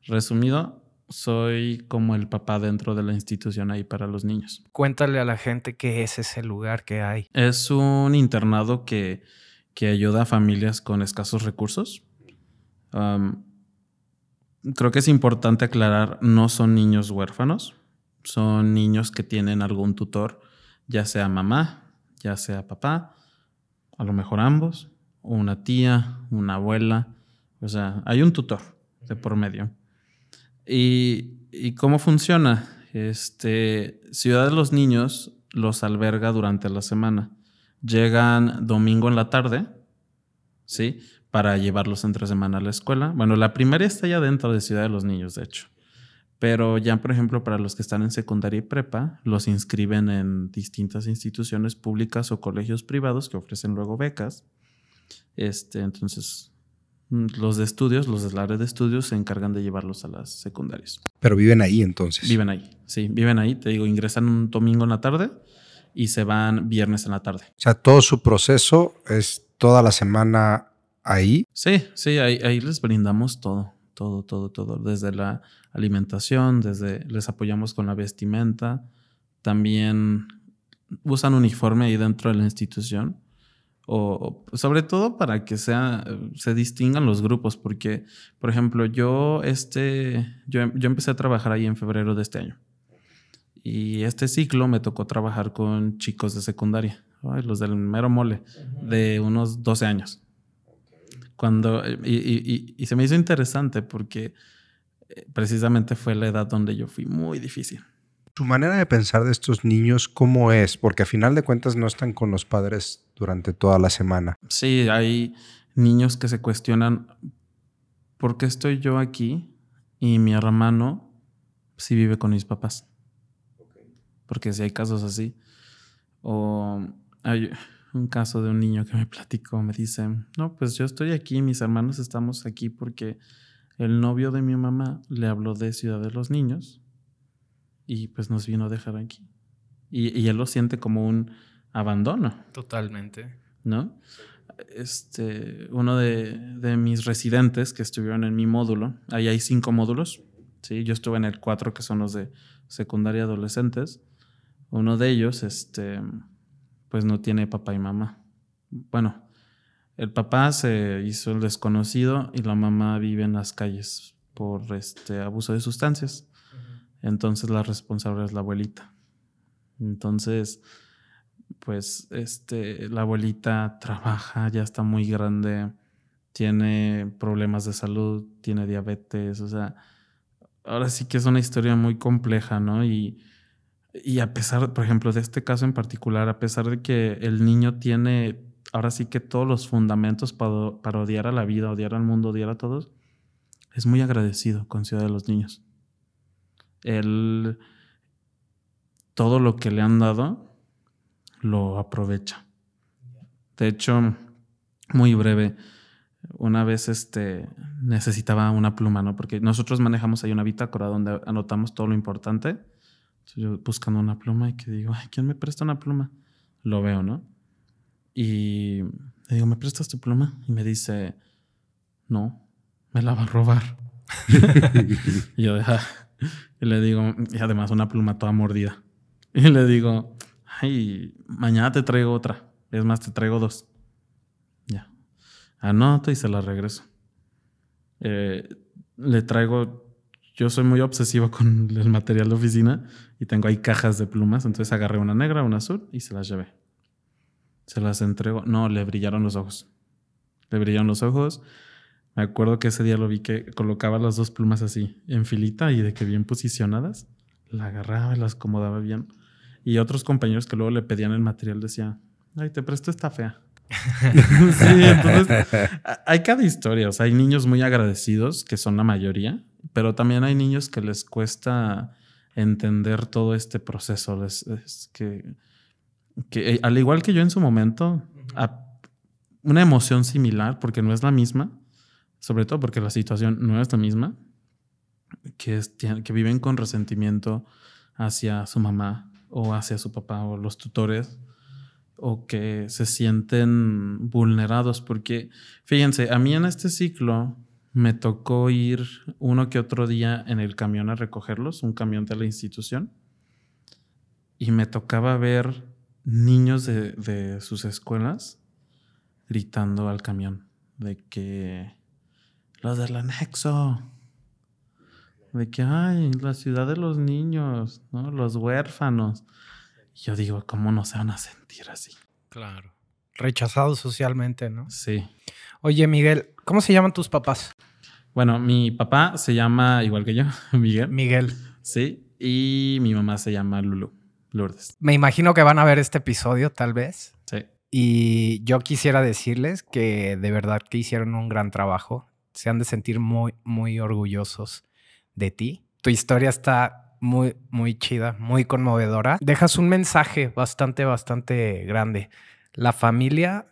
resumido, soy como el papá dentro de la institución ahí para los niños. Cuéntale a la gente qué es ese lugar que hay. Es un internado que, que ayuda a familias con escasos recursos creo que es importante aclarar, no son niños huérfanos, son niños que tienen algún tutor, ya sea mamá, ya sea papá, a lo mejor ambos, una tía, una abuela, o sea, hay un tutor de por medio. ¿Y, y cómo funciona? Este, Ciudad de los Niños los alberga durante la semana. Llegan domingo en la tarde, ¿sí? para llevarlos entre semana a la escuela. Bueno, la primaria está ya dentro de Ciudad de los Niños, de hecho. Pero ya, por ejemplo, para los que están en secundaria y prepa, los inscriben en distintas instituciones públicas o colegios privados que ofrecen luego becas. Este, entonces, mm, los de estudios, los de de estudios se encargan de llevarlos a las secundarias. Pero viven ahí entonces. Viven ahí, sí, viven ahí. Te digo, ingresan un domingo en la tarde y se van viernes en la tarde. O sea, todo su proceso es toda la semana ahí. Sí, sí, ahí, les brindamos todo, todo, todo, todo, desde la alimentación, desde les apoyamos con la vestimenta, también usan uniforme ahí dentro de la institución. O, sobre todo para que sea, se distingan los grupos, porque, por ejemplo, yo, este, yo, empecé a trabajar ahí en febrero de este año. Y este ciclo me tocó trabajar con chicos de secundaria, los del mero mole, de unos 12 años. Cuando, y, se me hizo interesante porque eh, precisamente fue la edad donde yo fui muy difícil. Su manera de pensar de estos niños, ¿cómo es? Porque a final de cuentas no están con los padres durante toda la semana. Sí, hay niños que se cuestionan, ¿por qué estoy yo aquí y mi hermano sí vive con mis papás? Porque si hay casos así. O un caso de un niño que me platicó, me dice, no, pues yo estoy aquí, mis hermanos estamos aquí porque el novio de mi mamá le habló de Ciudad de los Niños y pues nos vino a dejar aquí. Y, y él lo siente como un abandono. Totalmente. ¿No? Este, uno de, mis residentes que estuvieron en mi módulo, ahí hay cinco módulos, ¿sí? Yo estuve en el cuatro que son los de secundaria adolescentes. Uno de ellos, este, pues no tiene papá y mamá. Bueno, el papá se hizo el desconocido y la mamá vive en las calles por este abuso de sustancias. Entonces la responsable es la abuelita. Entonces, pues este la abuelita trabaja, ya está muy grande, tiene problemas de salud, tiene diabetes, o sea, ahora sí que es una historia muy compleja, ¿no? Y y a pesar, por ejemplo, de este caso en particular, a pesar de que el niño tiene ahora sí que todos los fundamentos para, odiar a la vida, odiar al mundo, odiar a todos, es muy agradecido con Ciudad de los Niños. Él, todo lo que le han dado, lo aprovecha. De hecho, muy breve, una vez este, necesitaba una pluma, ¿no? Porque nosotros manejamos ahí una bitácora donde anotamos todo lo importante yo buscando una pluma y que digo, ay, ¿quién me presta una pluma? Lo veo, ¿no? Y le digo, ¿me prestas tu pluma? Y me dice, no, me la va a robar. y yo Y le digo, y además una pluma toda mordida. Y le digo, ay, mañana te traigo otra. Es más, te traigo dos. Ya. Anoto y se la regreso. Eh, le traigo yo soy muy obsesivo con el material de oficina y tengo ahí cajas de plumas, entonces agarré una negra, una azul y se las llevé. Se las entrego. No, le brillaron los ojos. Le brillaron los ojos. Me acuerdo que ese día lo vi que colocaba las dos plumas así, en filita y de que bien posicionadas. La agarraba y las acomodaba bien. Y otros compañeros que luego le pedían el material decían, ay, te presto esta fea. sí, entonces hay cada historia. O sea, hay niños muy agradecidos, que son la mayoría, pero también hay niños que les cuesta entender todo este proceso. que, que, eh, al igual que yo en su momento, una emoción similar, porque no es la misma, sobre todo porque la situación no es la misma, que, que viven con resentimiento hacia su mamá o hacia su papá o los tutores o que se sienten vulnerados porque fíjense a mí en este ciclo me tocó ir uno que otro día en el camión a recogerlos, un camión de la institución, y me tocaba ver niños de, sus escuelas gritando al camión de que los del anexo, de que, ay, la ciudad de los niños, ¿no? Los huérfanos. yo digo, ¿cómo no se van a sentir así? Claro. Rechazados socialmente, ¿no? Sí. Oye, Miguel, ¿cómo se llaman tus papás? Bueno, mi papá se llama, igual que yo, Miguel. Miguel. Sí, y mi mamá se llama Lulu, Lourdes. Me imagino que van a ver este episodio, tal vez. Sí. Y yo quisiera decirles que de verdad que hicieron un gran trabajo. Se han de sentir muy, muy orgullosos de ti. Tu historia está muy, muy chida, muy conmovedora. Dejas un mensaje bastante, bastante grande. La familia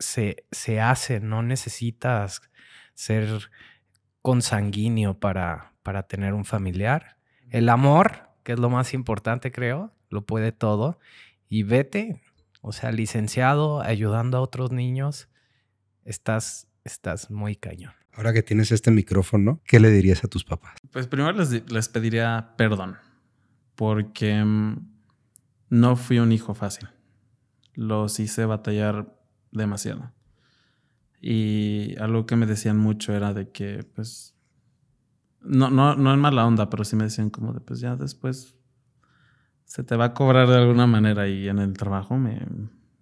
se, se hace, no necesitas ser consanguíneo para, para tener un familiar. El amor, que es lo más importante, creo, lo puede todo. Y vete, o sea, licenciado, ayudando a otros niños, estás, estás muy cañón. Ahora que tienes este micrófono, ¿qué le dirías a tus papás? Pues primero les, les pediría perdón, porque mm, no fui un hijo fácil. Los hice batallar demasiado. Y algo que me decían mucho era de que, pues, no, no, no en mala onda, pero sí me decían como de, pues ya después se te va a cobrar de alguna manera y en el trabajo me,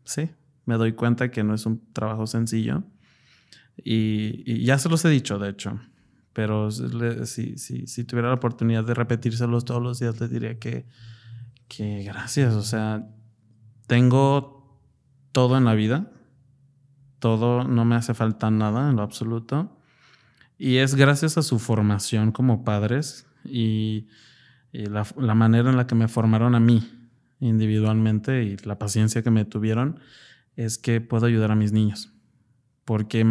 sí, me doy cuenta que no es un trabajo sencillo. Y, ya se los he dicho, de hecho, pero si, si, si, tuviera la oportunidad de repetírselos todos los días, les diría que, que gracias, o sea, tengo todo en la vida todo, no me hace falta nada en lo absoluto. Y es gracias a su formación como padres y, la, la, manera en la que me formaron a mí individualmente y la paciencia que me tuvieron, es que puedo ayudar a mis niños. Porque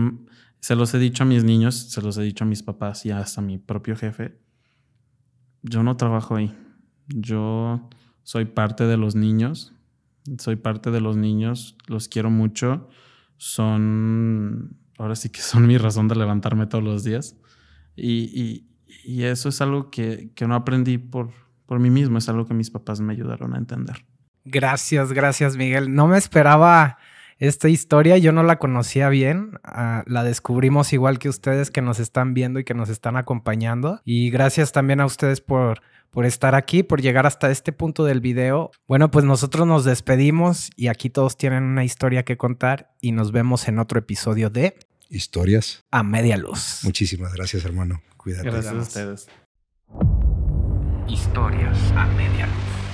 se los he dicho a mis niños, se los he dicho a mis papás y hasta a mi propio jefe, yo no trabajo ahí. Yo soy parte de los niños, soy parte de los niños, los quiero mucho son, ahora sí que son mi razón de levantarme todos los días. Y, eso es algo que, no aprendí por, por mí mismo, es algo que mis papás me ayudaron a entender. Gracias, gracias Miguel. No me esperaba esta historia, yo no la conocía bien, ah, la descubrimos igual que ustedes que nos están viendo y que nos están acompañando. Y gracias también a ustedes por por estar aquí, por llegar hasta este punto del video. Bueno, pues nosotros nos despedimos y aquí todos tienen una historia que contar y nos vemos en otro episodio de Historias a Media Luz. Muchísimas gracias, hermano. Cuídate. Gracias a ustedes. Historias a Media Luz.